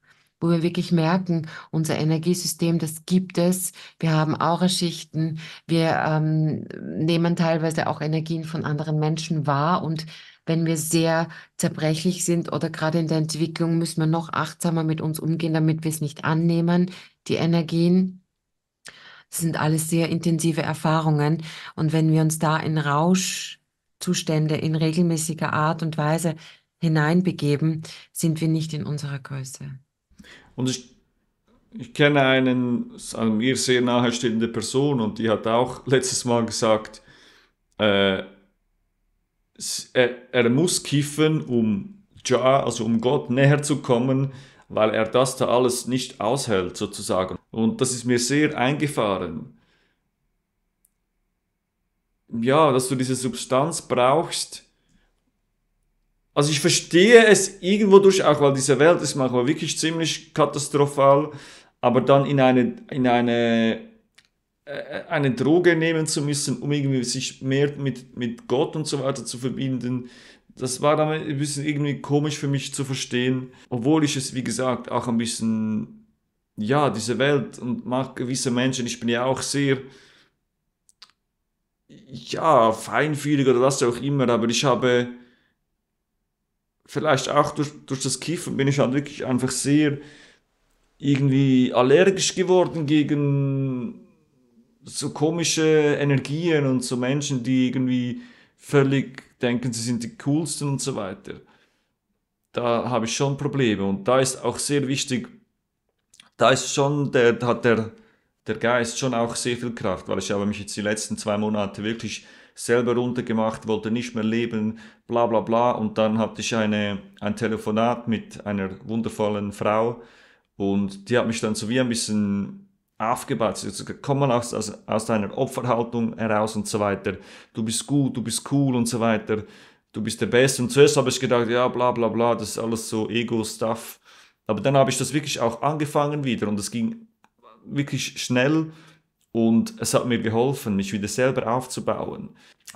wo wir wirklich merken, unser Energiesystem, das gibt es. Wir haben Aura-Schichten. wir ähm, nehmen teilweise auch Energien von anderen Menschen wahr und wenn wir sehr zerbrechlich sind oder gerade in der Entwicklung, müssen wir noch achtsamer mit uns umgehen, damit wir es nicht annehmen, die Energien. Das sind alles sehr intensive Erfahrungen. Und wenn wir uns da in Rauschzustände in regelmäßiger Art und Weise hineinbegeben, sind wir nicht in unserer Größe. Und ich, ich kenne einen, eine mir sehr nahestehende Person und die hat auch letztes Mal gesagt, äh, er, er, muss kiffen, um Jah, also um Gott näher zu kommen, weil er das da alles nicht aushält, sozusagen. Und das ist mir sehr eingefahren. Ja, dass du diese Substanz brauchst, also ich verstehe es irgendwo durch auch, weil diese Welt ist manchmal wirklich ziemlich katastrophal, aber dann in eine, in eine, äh, eine Droge nehmen zu müssen, um irgendwie sich mehr mit, mit Gott und so weiter zu verbinden, das war dann ein bisschen irgendwie komisch für mich zu verstehen, obwohl ich es, wie gesagt, auch ein bisschen, ja, diese Welt und mag gewisse Menschen, ich bin ja auch sehr, ja, feinfühlig oder was auch immer, aber ich habe vielleicht auch durch, durch das Kiffen bin ich halt wirklich einfach sehr irgendwie allergisch geworden gegen so komische Energien und so Menschen, die irgendwie völlig denken, sie sind die coolsten und so weiter. Da habe ich schon Probleme und da ist auch sehr wichtig, da ist schon der hat der der Geist schon auch sehr viel Kraft, weil ich habe mich jetzt die letzten zwei Monate wirklich selber runtergemacht, wollte nicht mehr leben, bla bla bla. Und dann hatte ich eine, ein Telefonat mit einer wundervollen Frau und die hat mich dann so wie ein bisschen aufgebaut. gesagt, komm mal aus, aus, aus deiner Opferhaltung heraus und so weiter. Du bist gut, du bist cool und so weiter. Du bist der Beste. Und zuerst habe ich gedacht, ja, bla bla bla, das ist alles so Ego-Stuff. Aber dann habe ich das wirklich auch angefangen wieder und es ging wirklich schnell und es hat mir geholfen, mich wieder selber aufzubauen.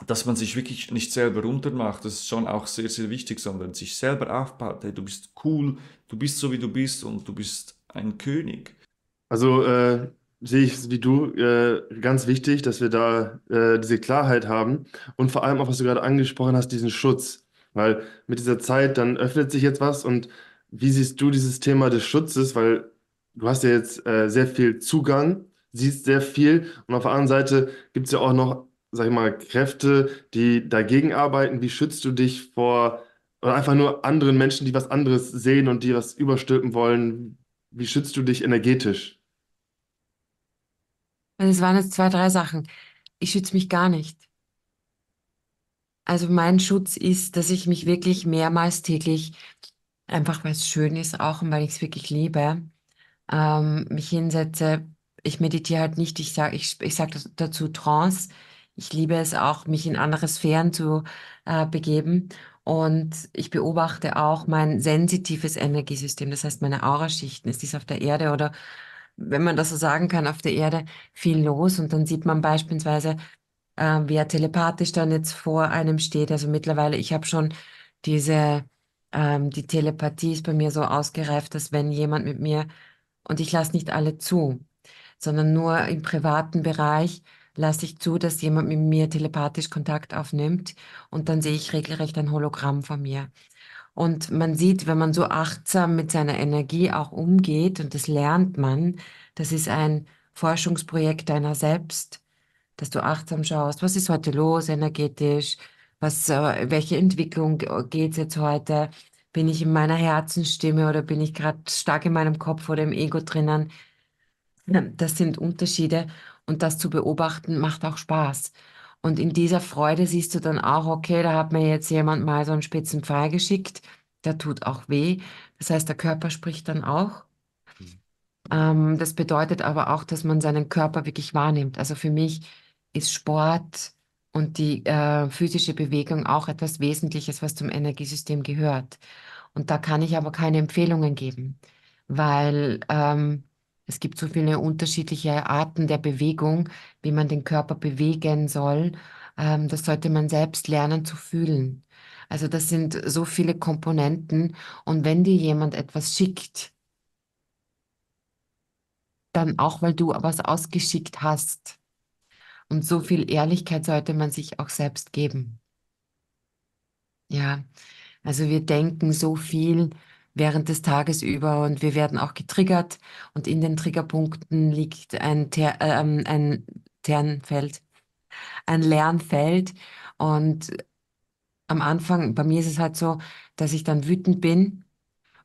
Dass man sich wirklich nicht selber runtermacht, das ist schon auch sehr, sehr wichtig, sondern sich selber aufbaut. Hey, du bist cool, du bist so, wie du bist und du bist ein König. Also äh, sehe ich wie du äh, ganz wichtig, dass wir da äh, diese Klarheit haben und vor allem auch, was du gerade angesprochen hast, diesen Schutz. Weil mit dieser Zeit, dann öffnet sich jetzt was und wie siehst du dieses Thema des Schutzes? Weil du hast ja jetzt äh, sehr viel Zugang siehst sehr viel. Und auf der anderen Seite gibt es ja auch noch, sag ich mal, Kräfte, die dagegen arbeiten. Wie schützt du dich vor oder einfach nur anderen Menschen, die was anderes sehen und die was überstülpen wollen? Wie schützt du dich energetisch? Also, es waren jetzt zwei, drei Sachen. Ich schütze mich gar nicht. Also mein Schutz ist, dass ich mich wirklich mehrmals täglich, einfach weil es schön ist, auch und weil ich es wirklich liebe, ähm, mich hinsetze, ich meditiere halt nicht, ich sage ich, ich sag dazu Trance. Ich liebe es auch, mich in andere Sphären zu äh, begeben. Und ich beobachte auch mein sensitives Energiesystem, das heißt meine Auraschichten. Ist dies auf der Erde oder, wenn man das so sagen kann, auf der Erde viel los? Und dann sieht man beispielsweise, äh, wer telepathisch dann jetzt vor einem steht. Also mittlerweile, ich habe schon diese, ähm, die Telepathie ist bei mir so ausgereift, dass wenn jemand mit mir, und ich lasse nicht alle zu, sondern nur im privaten Bereich lasse ich zu, dass jemand mit mir telepathisch Kontakt aufnimmt und dann sehe ich regelrecht ein Hologramm von mir. Und man sieht, wenn man so achtsam mit seiner Energie auch umgeht, und das lernt man, das ist ein Forschungsprojekt deiner selbst, dass du achtsam schaust, was ist heute los energetisch, was, äh, welche Entwicklung geht's jetzt heute, bin ich in meiner Herzensstimme oder bin ich gerade stark in meinem Kopf oder im Ego drinnen, das sind Unterschiede und das zu beobachten macht auch Spaß. Und in dieser Freude siehst du dann auch, okay, da hat mir jetzt jemand mal so einen spitzen Pfeil geschickt, der tut auch weh. Das heißt, der Körper spricht dann auch. Mhm. Ähm, das bedeutet aber auch, dass man seinen Körper wirklich wahrnimmt. Also für mich ist Sport und die äh, physische Bewegung auch etwas Wesentliches, was zum Energiesystem gehört. Und da kann ich aber keine Empfehlungen geben, weil ähm, es gibt so viele unterschiedliche Arten der Bewegung, wie man den Körper bewegen soll. Ähm, das sollte man selbst lernen zu fühlen. Also das sind so viele Komponenten. Und wenn dir jemand etwas schickt, dann auch, weil du was ausgeschickt hast. Und so viel Ehrlichkeit sollte man sich auch selbst geben. Ja, also wir denken so viel während des Tages über und wir werden auch getriggert und in den Triggerpunkten liegt ein, Ter äh, ähm, ein Ternfeld, ein Lernfeld und am Anfang, bei mir ist es halt so, dass ich dann wütend bin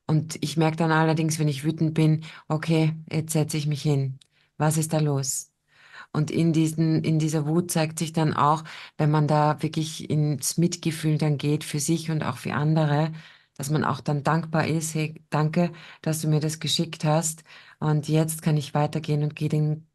und ich merke dann allerdings, wenn ich wütend bin, okay, jetzt setze ich mich hin. Was ist da los? Und in, diesen, in dieser Wut zeigt sich dann auch, wenn man da wirklich ins Mitgefühl dann geht für sich und auch für andere, dass man auch dann dankbar ist, hey, danke, dass du mir das geschickt hast und jetzt kann ich weitergehen und gehe den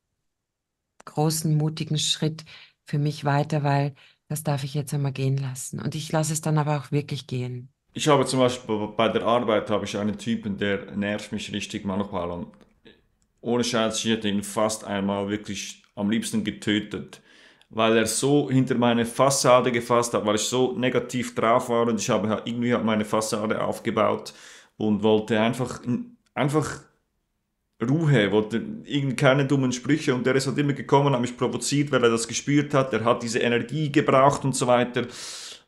großen, mutigen Schritt für mich weiter, weil das darf ich jetzt einmal gehen lassen. Und ich lasse es dann aber auch wirklich gehen. Ich habe zum Beispiel bei der Arbeit habe ich einen Typen, der nervt mich richtig manchmal und ohne Scheiß, ich hätte ihn fast einmal wirklich am liebsten getötet weil er so hinter meine Fassade gefasst hat, weil ich so negativ drauf war und ich habe irgendwie halt meine Fassade aufgebaut und wollte einfach, einfach Ruhe, wollte keine dummen Sprüche und der ist halt immer gekommen, hat mich provoziert, weil er das gespürt hat, er hat diese Energie gebraucht und so weiter.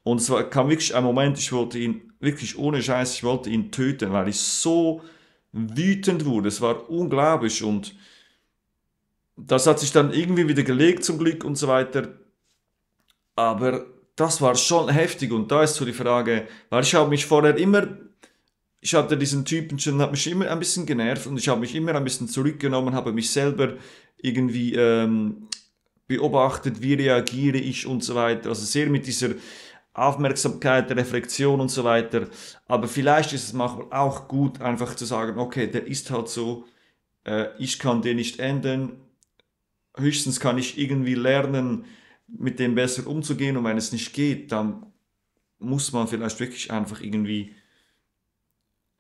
Und es war, kam wirklich ein Moment, ich wollte ihn, wirklich ohne Scheiß, ich wollte ihn töten, weil ich so wütend wurde. Es war unglaublich und das hat sich dann irgendwie wieder gelegt zum Glück und so weiter. Aber das war schon heftig und da ist so die Frage, weil ich habe mich vorher immer, ich hatte diesen Typen schon, hat mich immer ein bisschen genervt und ich habe mich immer ein bisschen zurückgenommen, habe mich selber irgendwie ähm, beobachtet, wie reagiere ich und so weiter. Also sehr mit dieser Aufmerksamkeit, Reflexion und so weiter. Aber vielleicht ist es manchmal auch gut, einfach zu sagen, okay, der ist halt so, äh, ich kann den nicht ändern Höchstens kann ich irgendwie lernen, mit dem besser umzugehen. Und wenn es nicht geht, dann muss man vielleicht wirklich einfach irgendwie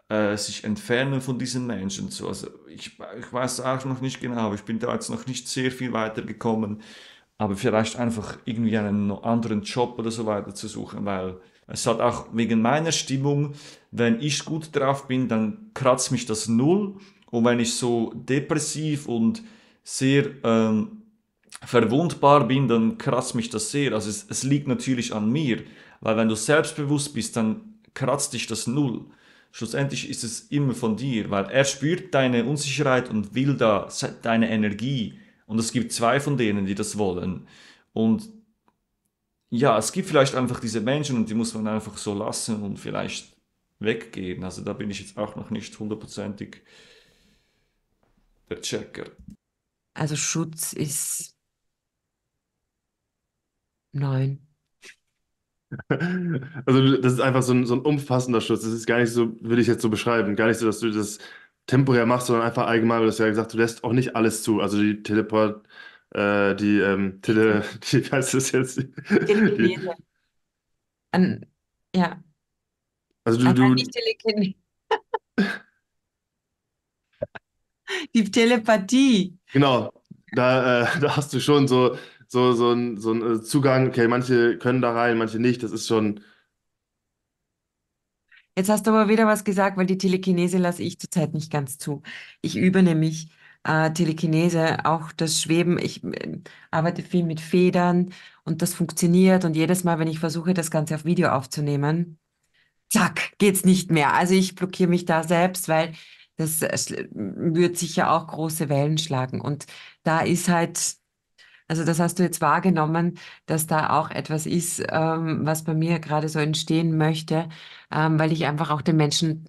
äh, sich entfernen von diesen Menschen. So, also ich, ich weiß auch noch nicht genau, aber ich bin da jetzt noch nicht sehr viel weiter gekommen, aber vielleicht einfach irgendwie einen anderen Job oder so weiter zu suchen, weil es hat auch wegen meiner Stimmung, wenn ich gut drauf bin, dann kratzt mich das null und wenn ich so depressiv und sehr ähm, verwundbar bin, dann kratzt mich das sehr. Also es, es liegt natürlich an mir, weil wenn du selbstbewusst bist, dann kratzt dich das null. Schlussendlich ist es immer von dir, weil er spürt deine Unsicherheit und will da deine Energie. Und es gibt zwei von denen, die das wollen. Und ja, es gibt vielleicht einfach diese Menschen und die muss man einfach so lassen und vielleicht weggehen. Also da bin ich jetzt auch noch nicht hundertprozentig der Checker. Also Schutz ist neun. Also das ist einfach so ein, so ein umfassender Schutz. Das ist gar nicht so, würde ich jetzt so beschreiben, gar nicht so, dass du das temporär machst, sondern einfach allgemein, du hast ja gesagt, du lässt auch nicht alles zu. Also die Teleport, äh, die ähm, Tele, die, wie heißt das jetzt? Die, An, ja. Also du, also du, nicht die Telepathie. Genau, da, äh, da hast du schon so, so, so, ein, so einen äh, Zugang, okay, manche können da rein, manche nicht, das ist schon. Jetzt hast du aber wieder was gesagt, weil die Telekinese lasse ich zurzeit nicht ganz zu. Ich übe nämlich äh, Telekinese, auch das Schweben. Ich äh, arbeite viel mit Federn und das funktioniert. Und jedes Mal, wenn ich versuche, das Ganze auf Video aufzunehmen, zack, geht's nicht mehr. Also ich blockiere mich da selbst, weil das wird sicher auch große Wellen schlagen. Und da ist halt, also das hast du jetzt wahrgenommen, dass da auch etwas ist, ähm, was bei mir gerade so entstehen möchte, ähm, weil ich einfach auch den Menschen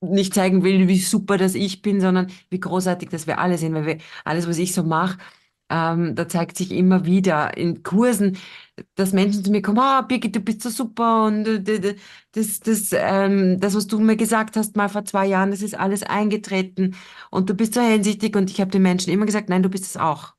nicht zeigen will, wie super das ich bin, sondern wie großartig das wir alle sind, weil wir alles, was ich so mache, ähm, da zeigt sich immer wieder in Kursen, dass Menschen zu mir kommen, ah, Birgit, du bist so super und äh, das, das, ähm, das, was du mir gesagt hast, mal vor zwei Jahren, das ist alles eingetreten und du bist so hinsichtig und ich habe den Menschen immer gesagt, nein, du bist es auch.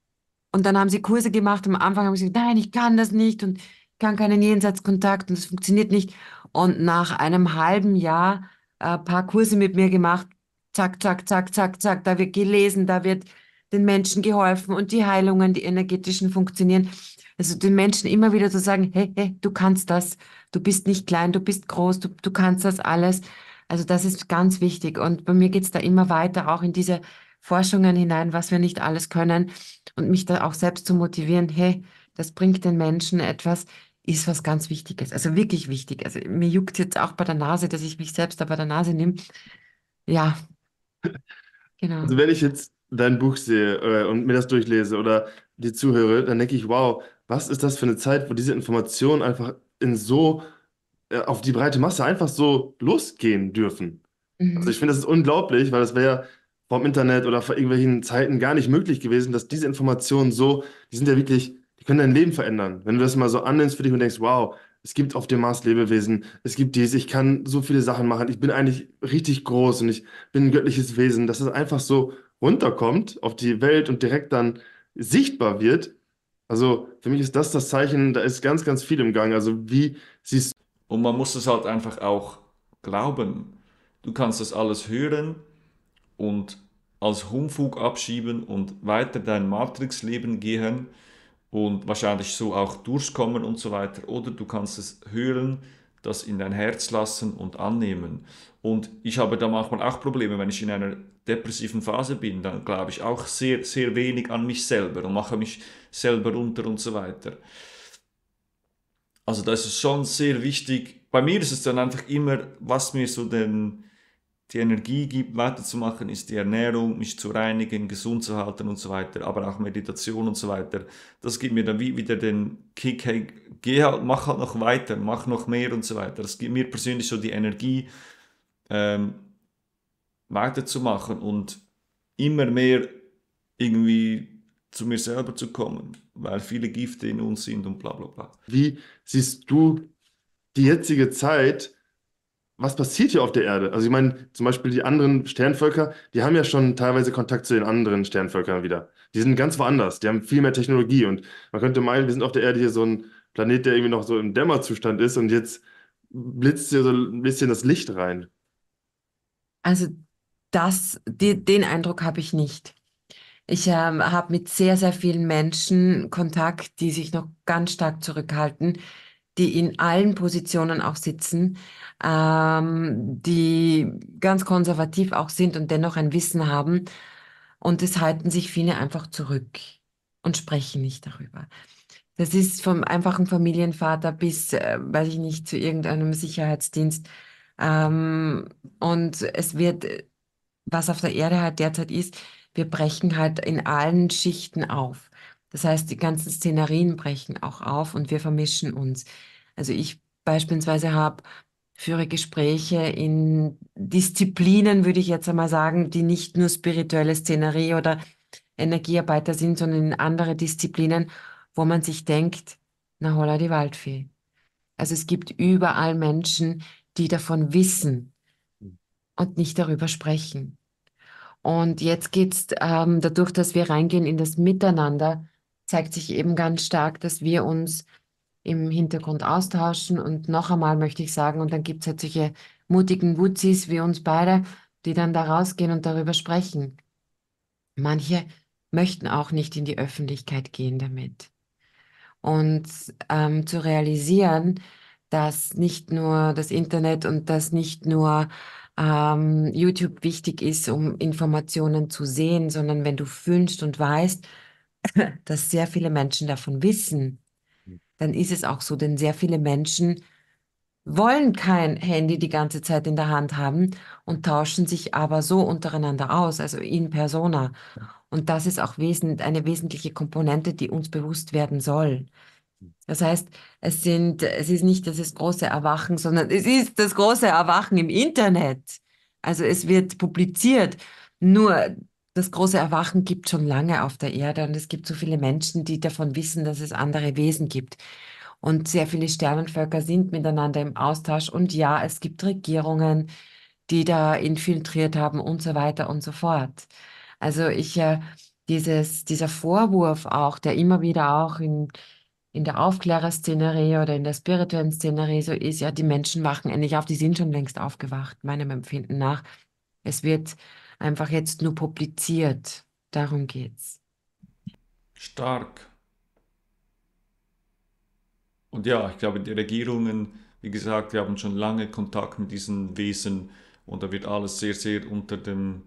Und dann haben sie Kurse gemacht, am Anfang haben sie gesagt, nein, ich kann das nicht und ich kann keinen Jenseitskontakt und es funktioniert nicht. Und nach einem halben Jahr ein äh, paar Kurse mit mir gemacht, zack, zack, zack, zack, zack, da wird gelesen, da wird den Menschen geholfen und die Heilungen, die energetischen funktionieren. Also den Menschen immer wieder zu sagen, hey, hey, du kannst das, du bist nicht klein, du bist groß, du, du kannst das alles. Also das ist ganz wichtig. Und bei mir geht es da immer weiter, auch in diese Forschungen hinein, was wir nicht alles können und mich da auch selbst zu motivieren, hey, das bringt den Menschen etwas, ist was ganz Wichtiges, also wirklich wichtig. Also mir juckt jetzt auch bei der Nase, dass ich mich selbst da bei der Nase nehme. Ja, genau. Also wenn ich jetzt dein Buch sehe äh, und mir das durchlese oder dir zuhöre, dann denke ich, wow, was ist das für eine Zeit, wo diese Informationen einfach in so äh, auf die breite Masse einfach so losgehen dürfen. Also mhm. Also ich finde, das ist unglaublich, weil das wäre ja vom Internet oder vor irgendwelchen Zeiten gar nicht möglich gewesen, dass diese Informationen so, die sind ja wirklich, die können dein Leben verändern. Wenn du das mal so annimmst für dich und denkst, wow, es gibt auf dem Mars Lebewesen, es gibt dies, ich kann so viele Sachen machen, ich bin eigentlich richtig groß und ich bin ein göttliches Wesen, das ist einfach so runterkommt auf die Welt und direkt dann sichtbar wird. Also für mich ist das das Zeichen, da ist ganz, ganz viel im Gang. Also wie siehst Und man muss es halt einfach auch glauben. Du kannst das alles hören und als Humfug abschieben und weiter dein Matrix-Leben gehen und wahrscheinlich so auch durchkommen und so weiter. Oder du kannst es hören, das in dein Herz lassen und annehmen. Und ich habe da manchmal auch Probleme, wenn ich in einer depressiven Phase bin, dann glaube ich auch sehr, sehr wenig an mich selber und mache mich selber runter und so weiter. Also da ist es schon sehr wichtig. Bei mir ist es dann einfach immer, was mir so den, die Energie gibt, weiterzumachen, ist die Ernährung, mich zu reinigen, gesund zu halten und so weiter, aber auch Meditation und so weiter. Das gibt mir dann wieder den Kick, hey, geh halt, mach halt noch weiter, mach noch mehr und so weiter. Das gibt mir persönlich so die Energie, ähm, weiterzumachen und immer mehr irgendwie zu mir selber zu kommen, weil viele Gifte in uns sind und bla bla bla. Wie siehst du die jetzige Zeit? Was passiert hier auf der Erde? Also ich meine, zum Beispiel die anderen Sternvölker, die haben ja schon teilweise Kontakt zu den anderen Sternvölkern wieder. Die sind ganz woanders, die haben viel mehr Technologie und man könnte meinen, wir sind auf der Erde hier so ein Planet, der irgendwie noch so im Dämmerzustand ist und jetzt blitzt hier so ein bisschen das Licht rein. Also das, die, den Eindruck habe ich nicht. Ich ähm, habe mit sehr, sehr vielen Menschen Kontakt, die sich noch ganz stark zurückhalten, die in allen Positionen auch sitzen, ähm, die ganz konservativ auch sind und dennoch ein Wissen haben. Und es halten sich viele einfach zurück und sprechen nicht darüber. Das ist vom einfachen Familienvater bis, äh, weiß ich nicht, zu irgendeinem Sicherheitsdienst. Ähm, und es wird äh, was auf der Erde halt derzeit ist, wir brechen halt in allen Schichten auf. Das heißt, die ganzen Szenarien brechen auch auf und wir vermischen uns. Also ich beispielsweise habe führe Gespräche in Disziplinen, würde ich jetzt einmal sagen, die nicht nur spirituelle Szenerie oder Energiearbeiter sind, sondern in andere Disziplinen, wo man sich denkt, na holla die Waldfee. Also es gibt überall Menschen, die davon wissen hm. und nicht darüber sprechen. Und jetzt geht es ähm, dadurch, dass wir reingehen in das Miteinander, zeigt sich eben ganz stark, dass wir uns im Hintergrund austauschen. Und noch einmal möchte ich sagen, und dann gibt es halt solche mutigen Wutzis wie uns beide, die dann da rausgehen und darüber sprechen. Manche möchten auch nicht in die Öffentlichkeit gehen damit. Und ähm, zu realisieren, dass nicht nur das Internet und dass nicht nur ähm, YouTube wichtig ist, um Informationen zu sehen, sondern wenn du fühlst und weißt, dass sehr viele Menschen davon wissen, hm. dann ist es auch so, denn sehr viele Menschen wollen kein Handy die ganze Zeit in der Hand haben und tauschen sich aber so untereinander aus, also in persona. Und das ist auch wesentlich, eine wesentliche Komponente, die uns bewusst werden soll. Das heißt, es, sind, es ist nicht das große Erwachen, sondern es ist das große Erwachen im Internet. Also es wird publiziert. Nur das große Erwachen gibt schon lange auf der Erde und es gibt so viele Menschen, die davon wissen, dass es andere Wesen gibt. Und sehr viele Sternenvölker sind miteinander im Austausch. Und ja, es gibt Regierungen, die da infiltriert haben und so weiter und so fort. Also ich, äh, dieses, dieser Vorwurf auch, der immer wieder auch in in der Aufklärerszenerie oder in der spirituellen Szenerie so ist, ja, die Menschen wachen endlich auf, die sind schon längst aufgewacht, meinem Empfinden nach. Es wird einfach jetzt nur publiziert. Darum geht's. Stark. Und ja, ich glaube, die Regierungen, wie gesagt, wir haben schon lange Kontakt mit diesen Wesen und da wird alles sehr, sehr unter dem,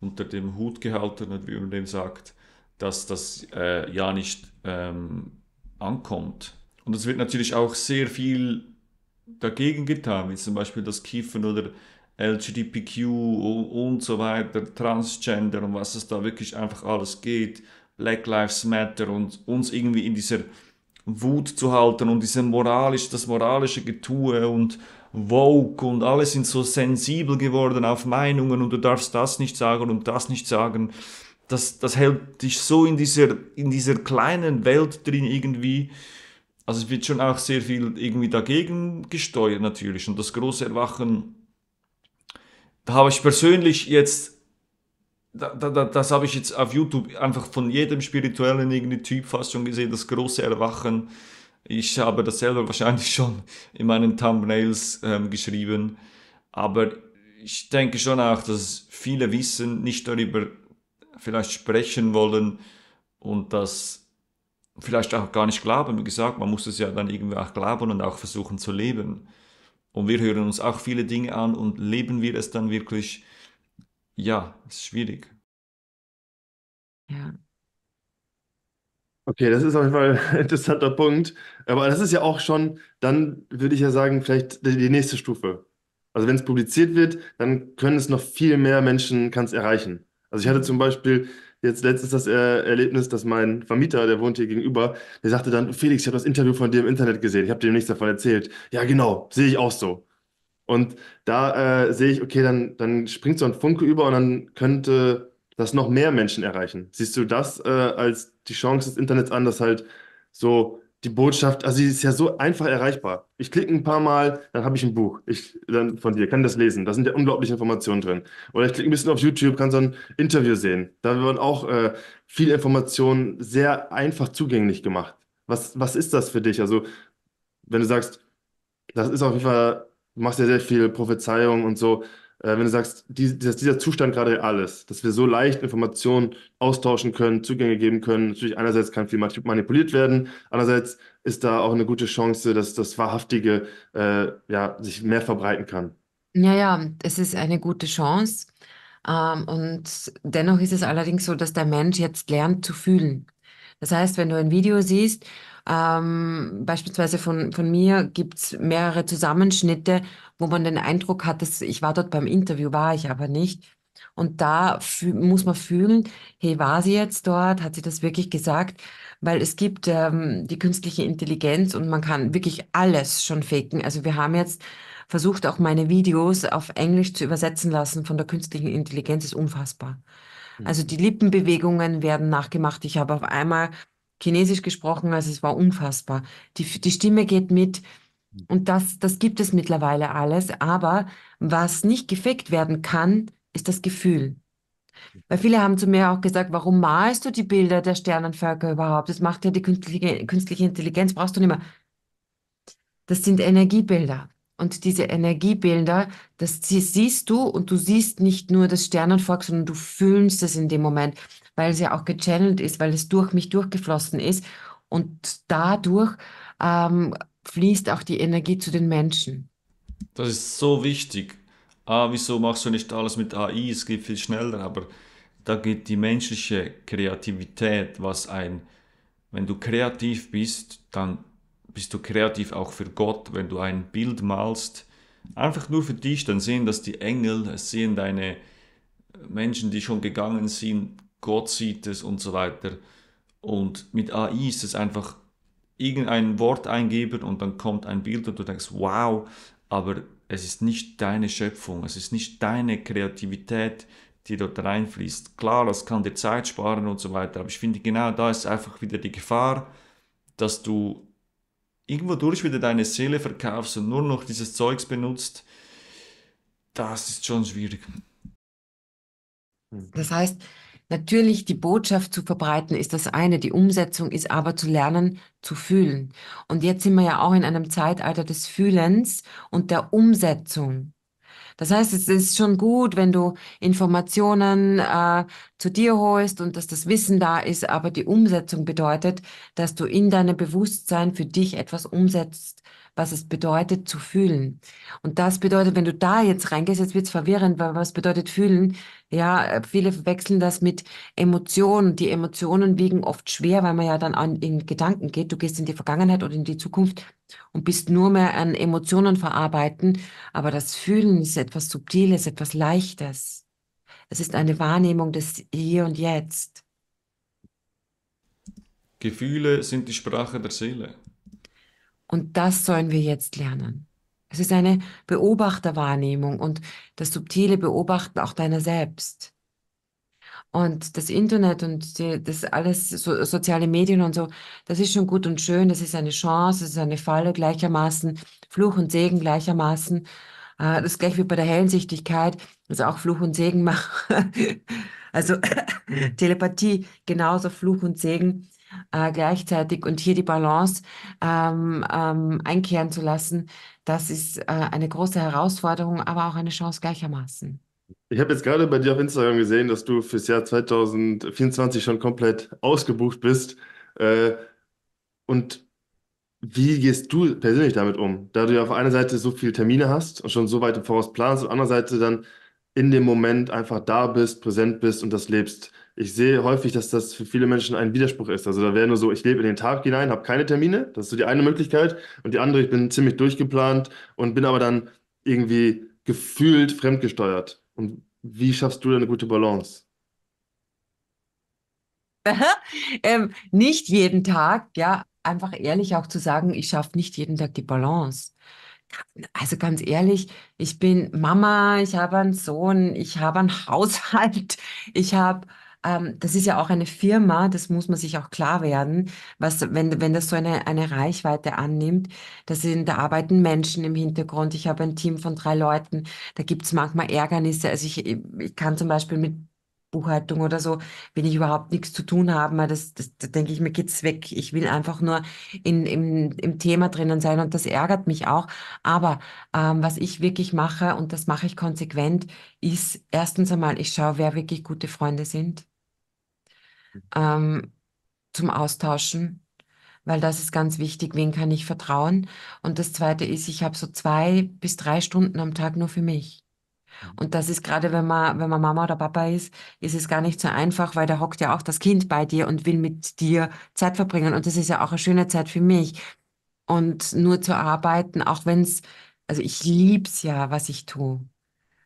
unter dem Hut gehalten und wie man dem sagt, dass das äh, ja nicht ähm, ankommt. Und es wird natürlich auch sehr viel dagegen getan, wie zum Beispiel das Kiffen oder LGBTQ und so weiter, Transgender und was es da wirklich einfach alles geht, Black Lives Matter und uns irgendwie in dieser Wut zu halten und diese moralisch, das moralische Getue und woke und alle sind so sensibel geworden auf Meinungen und du darfst das nicht sagen und das nicht sagen das, das hält dich so in dieser, in dieser kleinen Welt drin irgendwie. Also es wird schon auch sehr viel irgendwie dagegen gesteuert natürlich. Und das große Erwachen, da habe ich persönlich jetzt, da, da, das habe ich jetzt auf YouTube einfach von jedem spirituellen irgendwie Typ fast schon gesehen, das große Erwachen. Ich habe das selber wahrscheinlich schon in meinen Thumbnails ähm, geschrieben. Aber ich denke schon auch, dass viele wissen nicht darüber, vielleicht sprechen wollen und das vielleicht auch gar nicht glauben. Wie gesagt, man muss es ja dann irgendwie auch glauben und auch versuchen zu leben. Und wir hören uns auch viele Dinge an und leben wir es dann wirklich? Ja, ist schwierig. Ja. Okay, das ist auf jeden Fall ein interessanter Punkt. Aber das ist ja auch schon, dann würde ich ja sagen, vielleicht die nächste Stufe. Also wenn es publiziert wird, dann können es noch viel mehr Menschen, kann es erreichen. Also ich hatte zum Beispiel jetzt letztens das äh, Erlebnis, dass mein Vermieter, der wohnt hier gegenüber, der sagte dann, Felix, ich habe das Interview von dir im Internet gesehen, ich habe dir nichts davon erzählt. Ja, genau, sehe ich auch so. Und da äh, sehe ich, okay, dann, dann springt so ein Funke über und dann könnte das noch mehr Menschen erreichen. Siehst du das äh, als die Chance des Internets an, dass halt so die Botschaft, also sie ist ja so einfach erreichbar. Ich klicke ein paar Mal, dann habe ich ein Buch ich, dann von dir, kann das lesen. Da sind ja unglaubliche Informationen drin. Oder ich klicke ein bisschen auf YouTube, kann so ein Interview sehen. Da werden auch äh, viele Informationen sehr einfach zugänglich gemacht. Was, was ist das für dich? Also, wenn du sagst, das ist auf jeden Fall, du machst ja sehr viel Prophezeiung und so äh, wenn du sagst, die, dass dieser Zustand gerade alles, dass wir so leicht Informationen austauschen können, Zugänge geben können. Natürlich einerseits kann viel manipuliert werden, andererseits ist da auch eine gute Chance, dass das Wahrhaftige äh, ja, sich mehr verbreiten kann. Ja, ja, es ist eine gute Chance. Ähm, und dennoch ist es allerdings so, dass der Mensch jetzt lernt zu fühlen. Das heißt, wenn du ein Video siehst ähm, beispielsweise von, von mir gibt's mehrere Zusammenschnitte, wo man den Eindruck hat, dass ich war dort beim Interview, war ich aber nicht. Und da muss man fühlen, hey, war sie jetzt dort? Hat sie das wirklich gesagt? Weil es gibt ähm, die künstliche Intelligenz und man kann wirklich alles schon faken. Also wir haben jetzt versucht, auch meine Videos auf Englisch zu übersetzen lassen von der künstlichen Intelligenz, ist unfassbar. Also mhm. die Lippenbewegungen werden nachgemacht. Ich habe auf einmal Chinesisch gesprochen, also es war unfassbar. Die, die Stimme geht mit. Und das, das gibt es mittlerweile alles. Aber was nicht gefickt werden kann, ist das Gefühl. Weil viele haben zu mir auch gesagt, warum malst du die Bilder der Sternenvölker überhaupt? Das macht ja die künstliche, künstliche Intelligenz, brauchst du nicht mehr. Das sind Energiebilder. Und diese Energiebilder, das siehst du und du siehst nicht nur das Sternenvolk, sondern du fühlst es in dem Moment weil es ja auch gechannelt ist, weil es durch mich durchgeflossen ist. Und dadurch ähm, fließt auch die Energie zu den Menschen. Das ist so wichtig. Ah, wieso machst du nicht alles mit AI? Es geht viel schneller, aber da geht die menschliche Kreativität, was ein, wenn du kreativ bist, dann bist du kreativ auch für Gott. Wenn du ein Bild malst, einfach nur für dich, dann sehen das die Engel, es sehen deine Menschen, die schon gegangen sind, Gott sieht es und so weiter. Und mit AI ist es einfach irgendein Wort eingeben und dann kommt ein Bild und du denkst, wow, aber es ist nicht deine Schöpfung, es ist nicht deine Kreativität, die dort reinfließt. Klar, das kann dir Zeit sparen und so weiter, aber ich finde genau da ist einfach wieder die Gefahr, dass du irgendwo durch wieder deine Seele verkaufst und nur noch dieses Zeugs benutzt. Das ist schon schwierig. Mhm. Das heißt, Natürlich, die Botschaft zu verbreiten ist das eine, die Umsetzung ist aber zu lernen, zu fühlen. Und jetzt sind wir ja auch in einem Zeitalter des Fühlens und der Umsetzung. Das heißt, es ist schon gut, wenn du Informationen äh, zu dir holst und dass das Wissen da ist, aber die Umsetzung bedeutet, dass du in deinem Bewusstsein für dich etwas umsetzt, was es bedeutet zu fühlen. Und das bedeutet, wenn du da jetzt reingehst, jetzt wird's verwirrend, weil was bedeutet fühlen? Ja, äh, viele verwechseln das mit Emotionen. Die Emotionen wiegen oft schwer, weil man ja dann an, in Gedanken geht. Du gehst in die Vergangenheit oder in die Zukunft und bist nur mehr an Emotionen verarbeiten. Aber das Fühlen ist etwas Subtiles, etwas Leichtes. Es ist eine Wahrnehmung des Hier und Jetzt. Gefühle sind die Sprache der Seele. Und das sollen wir jetzt lernen. Es ist eine Beobachterwahrnehmung und das subtile Beobachten auch deiner selbst. Und das Internet und die, das alles, so, soziale Medien und so, das ist schon gut und schön, das ist eine Chance, das ist eine Falle gleichermaßen, Fluch und Segen gleichermaßen. Äh, das ist gleich wie bei der Hellensichtigkeit, also auch Fluch und Segen machen. also Telepathie, genauso Fluch und Segen äh, gleichzeitig und hier die Balance ähm, ähm, einkehren zu lassen, das ist äh, eine große Herausforderung, aber auch eine Chance gleichermaßen. Ich habe jetzt gerade bei dir auf Instagram gesehen, dass du fürs Jahr 2024 schon komplett ausgebucht bist. Äh, und wie gehst du persönlich damit um? Da du ja auf einer Seite so viele Termine hast und schon so weit im Voraus planst und auf der anderen Seite dann in dem Moment einfach da bist, präsent bist und das lebst ich sehe häufig, dass das für viele Menschen ein Widerspruch ist. Also da wäre nur so, ich lebe in den Tag hinein, habe keine Termine, das ist so die eine Möglichkeit. Und die andere, ich bin ziemlich durchgeplant und bin aber dann irgendwie gefühlt fremdgesteuert. Und wie schaffst du da eine gute Balance? ähm, nicht jeden Tag, ja, einfach ehrlich auch zu sagen, ich schaffe nicht jeden Tag die Balance. Also ganz ehrlich, ich bin Mama, ich habe einen Sohn, ich habe einen Haushalt, ich habe ähm, das ist ja auch eine Firma, das muss man sich auch klar werden, was, wenn, wenn das so eine, eine Reichweite annimmt, da sind, da arbeiten Menschen im Hintergrund, ich habe ein Team von drei Leuten, da gibt es manchmal Ärgernisse, also ich, ich kann zum Beispiel mit Buchhaltung oder so, will ich überhaupt nichts zu tun haben, weil das, das, das denke ich, mir geht's weg. Ich will einfach nur in, im, im Thema drinnen sein und das ärgert mich auch. Aber ähm, was ich wirklich mache und das mache ich konsequent, ist erstens einmal, ich schaue, wer wirklich gute Freunde sind ähm, zum Austauschen, weil das ist ganz wichtig, wen kann ich vertrauen. Und das Zweite ist, ich habe so zwei bis drei Stunden am Tag nur für mich. Und das ist gerade, wenn man, wenn man Mama oder Papa ist, ist es gar nicht so einfach, weil da hockt ja auch das Kind bei dir und will mit dir Zeit verbringen. Und das ist ja auch eine schöne Zeit für mich. Und nur zu arbeiten, auch wenn es, also ich lieb's ja, was ich tue.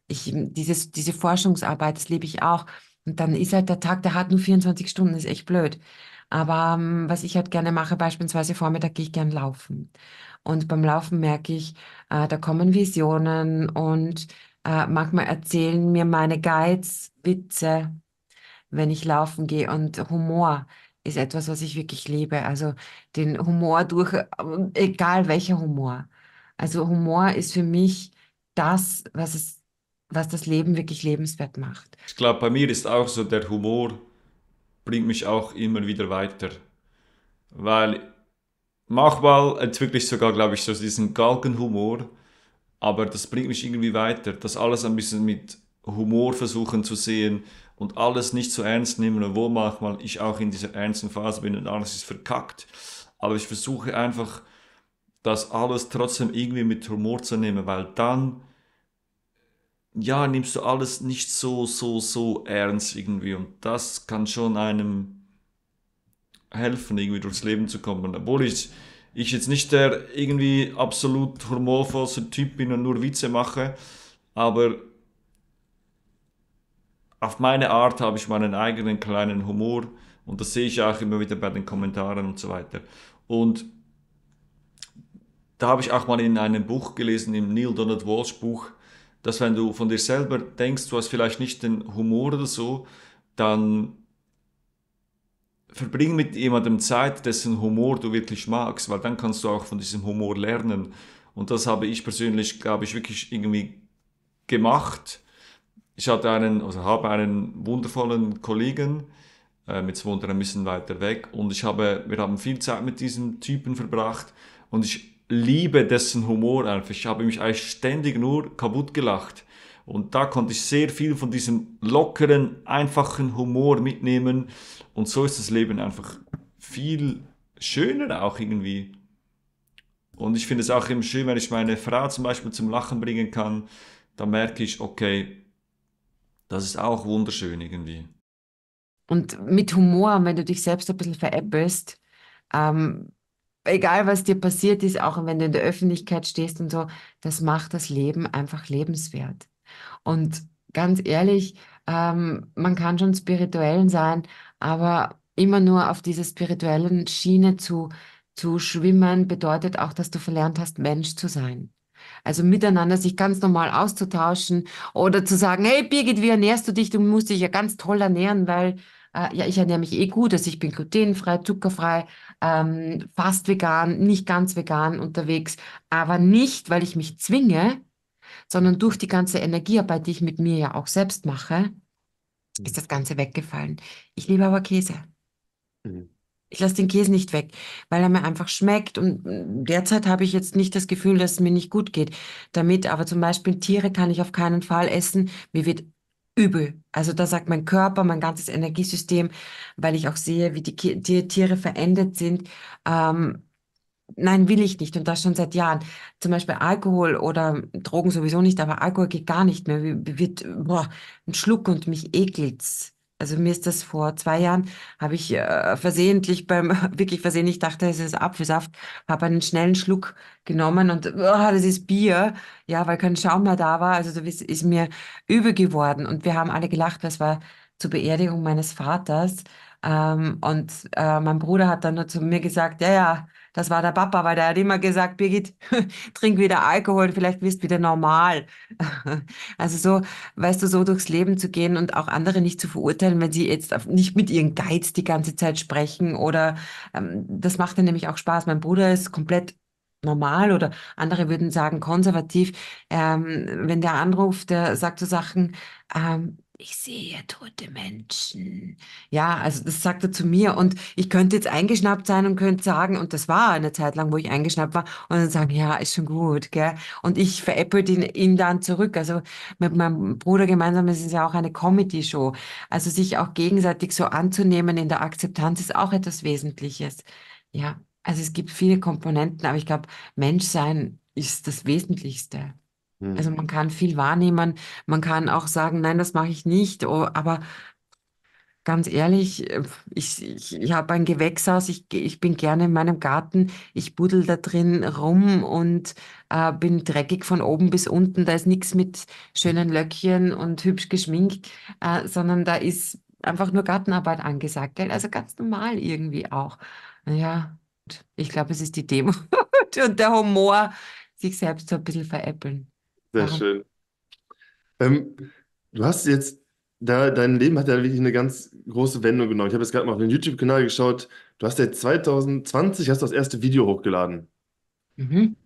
Ich, dieses, diese Forschungsarbeit, das lebe ich auch. Und dann ist halt der Tag, der hat nur 24 Stunden, ist echt blöd. Aber ähm, was ich halt gerne mache, beispielsweise Vormittag gehe ich gern laufen. Und beim Laufen merke ich, äh, da kommen Visionen und äh, manchmal erzählen mir meine Guides Witze, wenn ich laufen gehe. Und Humor ist etwas, was ich wirklich liebe. Also den Humor durch, äh, egal welcher Humor. Also Humor ist für mich das, was, es, was das Leben wirklich lebenswert macht. Ich glaube, bei mir ist auch so, der Humor bringt mich auch immer wieder weiter. Weil manchmal entwickle äh, ich sogar, glaube ich, so diesen Galgenhumor aber das bringt mich irgendwie weiter, das alles ein bisschen mit Humor versuchen zu sehen und alles nicht so ernst nehmen, obwohl manchmal ich auch in dieser ernsten Phase bin und alles ist verkackt. Aber ich versuche einfach, das alles trotzdem irgendwie mit Humor zu nehmen, weil dann, ja, nimmst du alles nicht so, so, so ernst irgendwie. Und das kann schon einem helfen, irgendwie durchs Leben zu kommen. Obwohl ich ich jetzt nicht der irgendwie absolut humorvollste Typ bin und nur Witze mache, aber auf meine Art habe ich meinen eigenen kleinen Humor und das sehe ich auch immer wieder bei den Kommentaren und so weiter. Und da habe ich auch mal in einem Buch gelesen, im Neil Donald Walsh Buch, dass wenn du von dir selber denkst, du hast vielleicht nicht den Humor oder so, dann verbring mit jemandem Zeit, dessen Humor du wirklich magst, weil dann kannst du auch von diesem Humor lernen. Und das habe ich persönlich, glaube ich, wirklich irgendwie gemacht. Ich hatte einen, also habe einen wundervollen Kollegen, ähm, jetzt wohnt er ein bisschen weiter weg, und ich habe, wir haben viel Zeit mit diesem Typen verbracht und ich liebe dessen Humor einfach. Ich habe mich eigentlich ständig nur kaputt gelacht. Und da konnte ich sehr viel von diesem lockeren, einfachen Humor mitnehmen. Und so ist das Leben einfach viel schöner auch irgendwie. Und ich finde es auch eben schön, wenn ich meine Frau zum Beispiel zum Lachen bringen kann, dann merke ich, okay, das ist auch wunderschön irgendwie. Und mit Humor, wenn du dich selbst ein bisschen veräppelst, ähm, egal was dir passiert ist, auch wenn du in der Öffentlichkeit stehst und so, das macht das Leben einfach lebenswert. Und ganz ehrlich, ähm, man kann schon spirituell sein, aber immer nur auf dieser spirituellen Schiene zu, zu schwimmen, bedeutet auch, dass du verlernt hast, Mensch zu sein. Also miteinander sich ganz normal auszutauschen oder zu sagen, hey Birgit, wie ernährst du dich? Du musst dich ja ganz toll ernähren, weil äh, ja, ich ernähre mich eh gut, also ich bin glutenfrei, zuckerfrei, ähm, fast vegan, nicht ganz vegan unterwegs, aber nicht, weil ich mich zwinge, sondern durch die ganze Energiearbeit, die ich mit mir ja auch selbst mache, mhm. ist das Ganze weggefallen. Ich liebe aber Käse. Mhm. Ich lasse den Käse nicht weg, weil er mir einfach schmeckt und mm, derzeit habe ich jetzt nicht das Gefühl, dass es mir nicht gut geht damit. Aber zum Beispiel Tiere kann ich auf keinen Fall essen. Mir wird übel. Also da sagt mein Körper, mein ganzes Energiesystem, weil ich auch sehe, wie die, Tiere verendet sind. Ähm, nein, will ich nicht und das schon seit Jahren. Zum Beispiel Alkohol oder Drogen sowieso nicht, aber Alkohol geht gar nicht mehr. Wird boah, ein Schluck und mich ekelt's. Also mir ist das vor zwei Jahren, habe ich äh, versehentlich beim, wirklich versehentlich, dachte, es ist Apfelsaft, habe einen schnellen Schluck genommen und oh, das ist Bier, ja, weil kein Schaum mehr da war. Also das ist mir übel geworden und wir haben alle gelacht, das war zur Beerdigung meines Vaters. Ähm, und äh, mein Bruder hat dann nur zu mir gesagt, ja, ja, das war der Papa, weil der hat immer gesagt, Birgit, trink wieder Alkohol, vielleicht wirst du wieder normal. also so, weißt du, so durchs Leben zu gehen und auch andere nicht zu verurteilen, wenn sie jetzt nicht mit ihren Geiz die ganze Zeit sprechen oder ähm, das macht dann nämlich auch Spaß. Mein Bruder ist komplett normal oder andere würden sagen konservativ. Ähm, wenn der anruft, der sagt so Sachen, ähm, ich sehe tote Menschen. Ja, also das sagt er zu mir und ich könnte jetzt eingeschnappt sein und könnte sagen, und das war eine Zeit lang, wo ich eingeschnappt war, und dann sagen, ja, ist schon gut, gell? Und ich veräppelte ihn, ihn dann zurück. Also mit meinem Bruder gemeinsam ist es ja auch eine Comedy-Show. Also sich auch gegenseitig so anzunehmen in der Akzeptanz ist auch etwas Wesentliches. Ja, also es gibt viele Komponenten, aber ich glaube, Menschsein ist das Wesentlichste. Also hm. man kann viel wahrnehmen, man kann auch sagen, nein, das mache ich nicht, oh, aber ganz ehrlich, äh, ich, ich, ich habe ein Gewächshaus, ich, ich bin gerne in meinem Garten, ich buddel da drin rum und äh, bin dreckig von oben bis unten, da ist nichts mit schönen Löckchen und hübsch geschminkt, äh, sondern da ist einfach nur Gartenarbeit angesagt, gell? also ganz normal irgendwie auch. Ja, ich glaube, es ist die Demo und der Humor, sich selbst so ein bisschen veräppeln. Sehr Aha. schön. Ähm, du hast jetzt, da, dein Leben hat ja wirklich eine ganz große Wendung genommen. Ich habe jetzt gerade mal auf den YouTube-Kanal geschaut. Du hast ja 2020 hast du das erste Video hochgeladen. Mhm.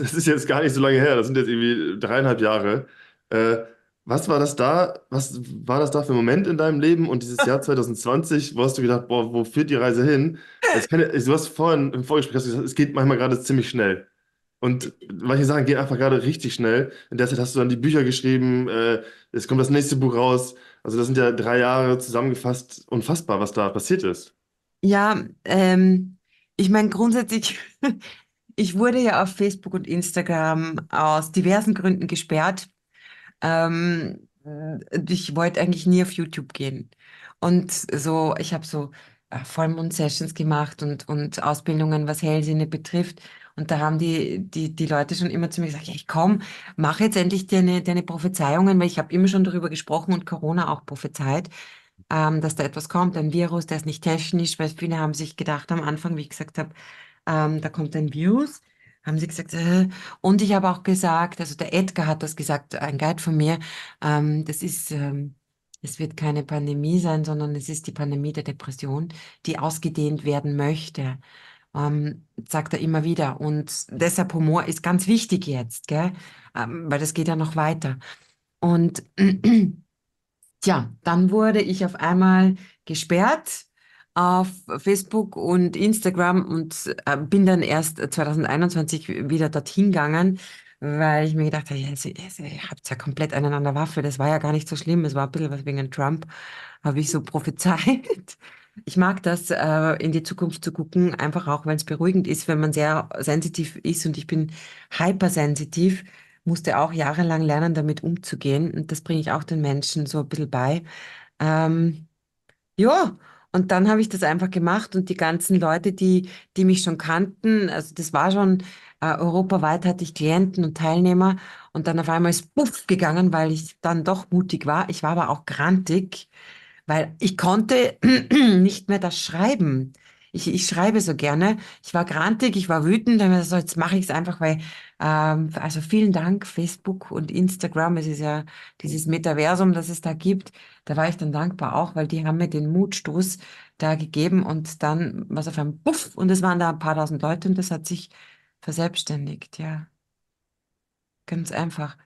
Das ist jetzt gar nicht so lange her. Das sind jetzt irgendwie dreieinhalb Jahre. Äh, was war das da? Was war das da für ein Moment in deinem Leben und dieses Jahr 2020, wo hast du gedacht, boah, wo führt die Reise hin? Kann, du hast vorhin im Vorgespräch gesagt, es geht manchmal gerade ziemlich schnell. Und manche Sachen gehen einfach gerade richtig schnell. In der Zeit hast du dann die Bücher geschrieben, äh, es kommt das nächste Buch raus. Also das sind ja drei Jahre zusammengefasst unfassbar, was da passiert ist. Ja, ähm, ich meine grundsätzlich, ich wurde ja auf Facebook und Instagram aus diversen Gründen gesperrt. Ähm, ich wollte eigentlich nie auf YouTube gehen. Und so, ich habe so äh, Vollmond-Sessions gemacht und, und Ausbildungen, was Hellsinne betrifft. Und da haben die, die, die Leute schon immer zu mir gesagt, ja, ich komm, mach jetzt endlich deine, deine Prophezeiungen, weil ich habe immer schon darüber gesprochen und Corona auch prophezeit, ähm, dass da etwas kommt, ein Virus, der ist nicht technisch, weil viele haben sich gedacht am Anfang, wie ich gesagt habe, ähm, da kommt ein Virus haben sie gesagt, äh, und ich habe auch gesagt, also der Edgar hat das gesagt, ein Guide von mir, ähm, das ist, ähm, es wird keine Pandemie sein, sondern es ist die Pandemie der Depression, die ausgedehnt werden möchte ähm, sagt er immer wieder. Und deshalb Humor ist ganz wichtig jetzt, gell? Ähm, weil das geht ja noch weiter. Und ja, dann wurde ich auf einmal gesperrt auf Facebook und Instagram und äh, bin dann erst 2021 wieder dorthin gegangen, weil ich mir gedacht habe, ja, ihr habt ja komplett einander Waffe, das war ja gar nicht so schlimm, es war ein bisschen was wegen Trump, habe ich so prophezeit. Ich mag das, äh, in die Zukunft zu gucken, einfach auch, wenn es beruhigend ist, wenn man sehr sensitiv ist und ich bin hypersensitiv, musste auch jahrelang lernen, damit umzugehen und das bringe ich auch den Menschen so ein bisschen bei. Ähm, ja, und dann habe ich das einfach gemacht und die ganzen Leute, die, die mich schon kannten, also das war schon äh, europaweit hatte ich Klienten und Teilnehmer und dann auf einmal ist puff gegangen, weil ich dann doch mutig war. Ich war aber auch grantig weil ich konnte nicht mehr das schreiben. Ich, ich schreibe so gerne. Ich war grantig, ich war wütend, dann so, jetzt mache ich es einfach, weil, ähm, also vielen Dank, Facebook und Instagram, es ist ja dieses Metaversum, das es da gibt. Da war ich dann dankbar auch, weil die haben mir den Mutstoß da gegeben und dann was auf einem Buff und es waren da ein paar tausend Leute und das hat sich verselbstständigt, ja. Ganz einfach.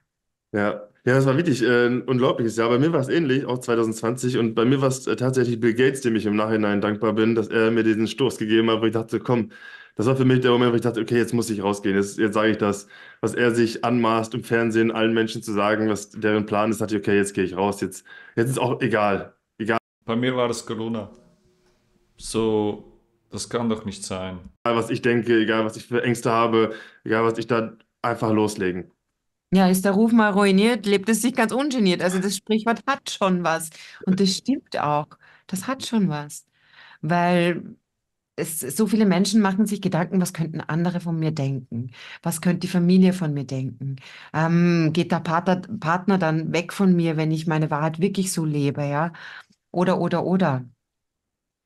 Ja, ja, das war wirklich äh, ein unglaubliches Jahr. Bei mir war es ähnlich, auch 2020. Und bei mir war es äh, tatsächlich Bill Gates, dem ich im Nachhinein dankbar bin, dass er mir diesen Stoß gegeben hat, wo ich dachte, komm, das war für mich der Moment, wo ich dachte, okay, jetzt muss ich rausgehen. Jetzt, jetzt sage ich das, was er sich anmaßt, im Fernsehen allen Menschen zu sagen, was deren Plan ist, dachte ich, okay, jetzt gehe ich raus. Jetzt, jetzt ist auch egal. egal. Bei mir war das Corona. So, das kann doch nicht sein. Egal, was ich denke, egal, was ich für Ängste habe, egal, was ich da einfach loslegen. Ja, ist der Ruf mal ruiniert, lebt es sich ganz ungeniert. Also das Sprichwort hat schon was. Und das stimmt auch. Das hat schon was. Weil es, so viele Menschen machen sich Gedanken, was könnten andere von mir denken? Was könnte die Familie von mir denken? Ähm, geht der Partner, Partner dann weg von mir, wenn ich meine Wahrheit wirklich so lebe, ja? Oder, oder, oder.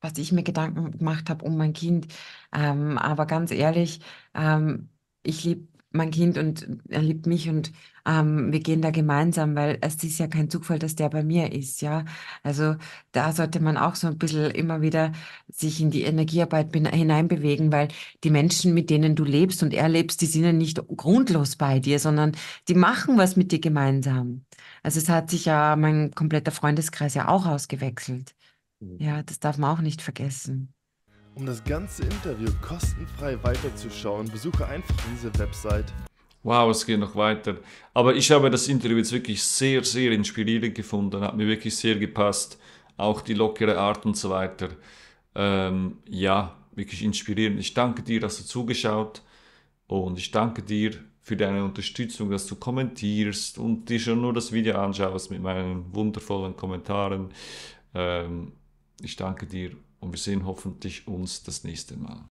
Was ich mir Gedanken gemacht habe um mein Kind. Ähm, aber ganz ehrlich, ähm, ich liebe mein Kind und er liebt mich und ähm, wir gehen da gemeinsam, weil es ist ja kein Zufall, dass der bei mir ist, ja. Also da sollte man auch so ein bisschen immer wieder sich in die Energiearbeit hineinbewegen, weil die Menschen, mit denen du lebst und er lebst, die sind ja nicht grundlos bei dir, sondern die machen was mit dir gemeinsam. Also es hat sich ja mein kompletter Freundeskreis ja auch ausgewechselt. Mhm. Ja, das darf man auch nicht vergessen. Um das ganze Interview kostenfrei weiterzuschauen, besuche einfach diese Website. Wow, es geht noch weiter. Aber ich habe das Interview jetzt wirklich sehr, sehr inspirierend gefunden. Hat mir wirklich sehr gepasst. Auch die lockere Art und so weiter. Ähm, ja, wirklich inspirierend. Ich danke dir, dass du zugeschaut und ich danke dir für deine Unterstützung, dass du kommentierst und dir schon nur das Video anschaust mit meinen wundervollen Kommentaren. Ähm, ich danke dir und wir sehen hoffentlich uns das nächste Mal.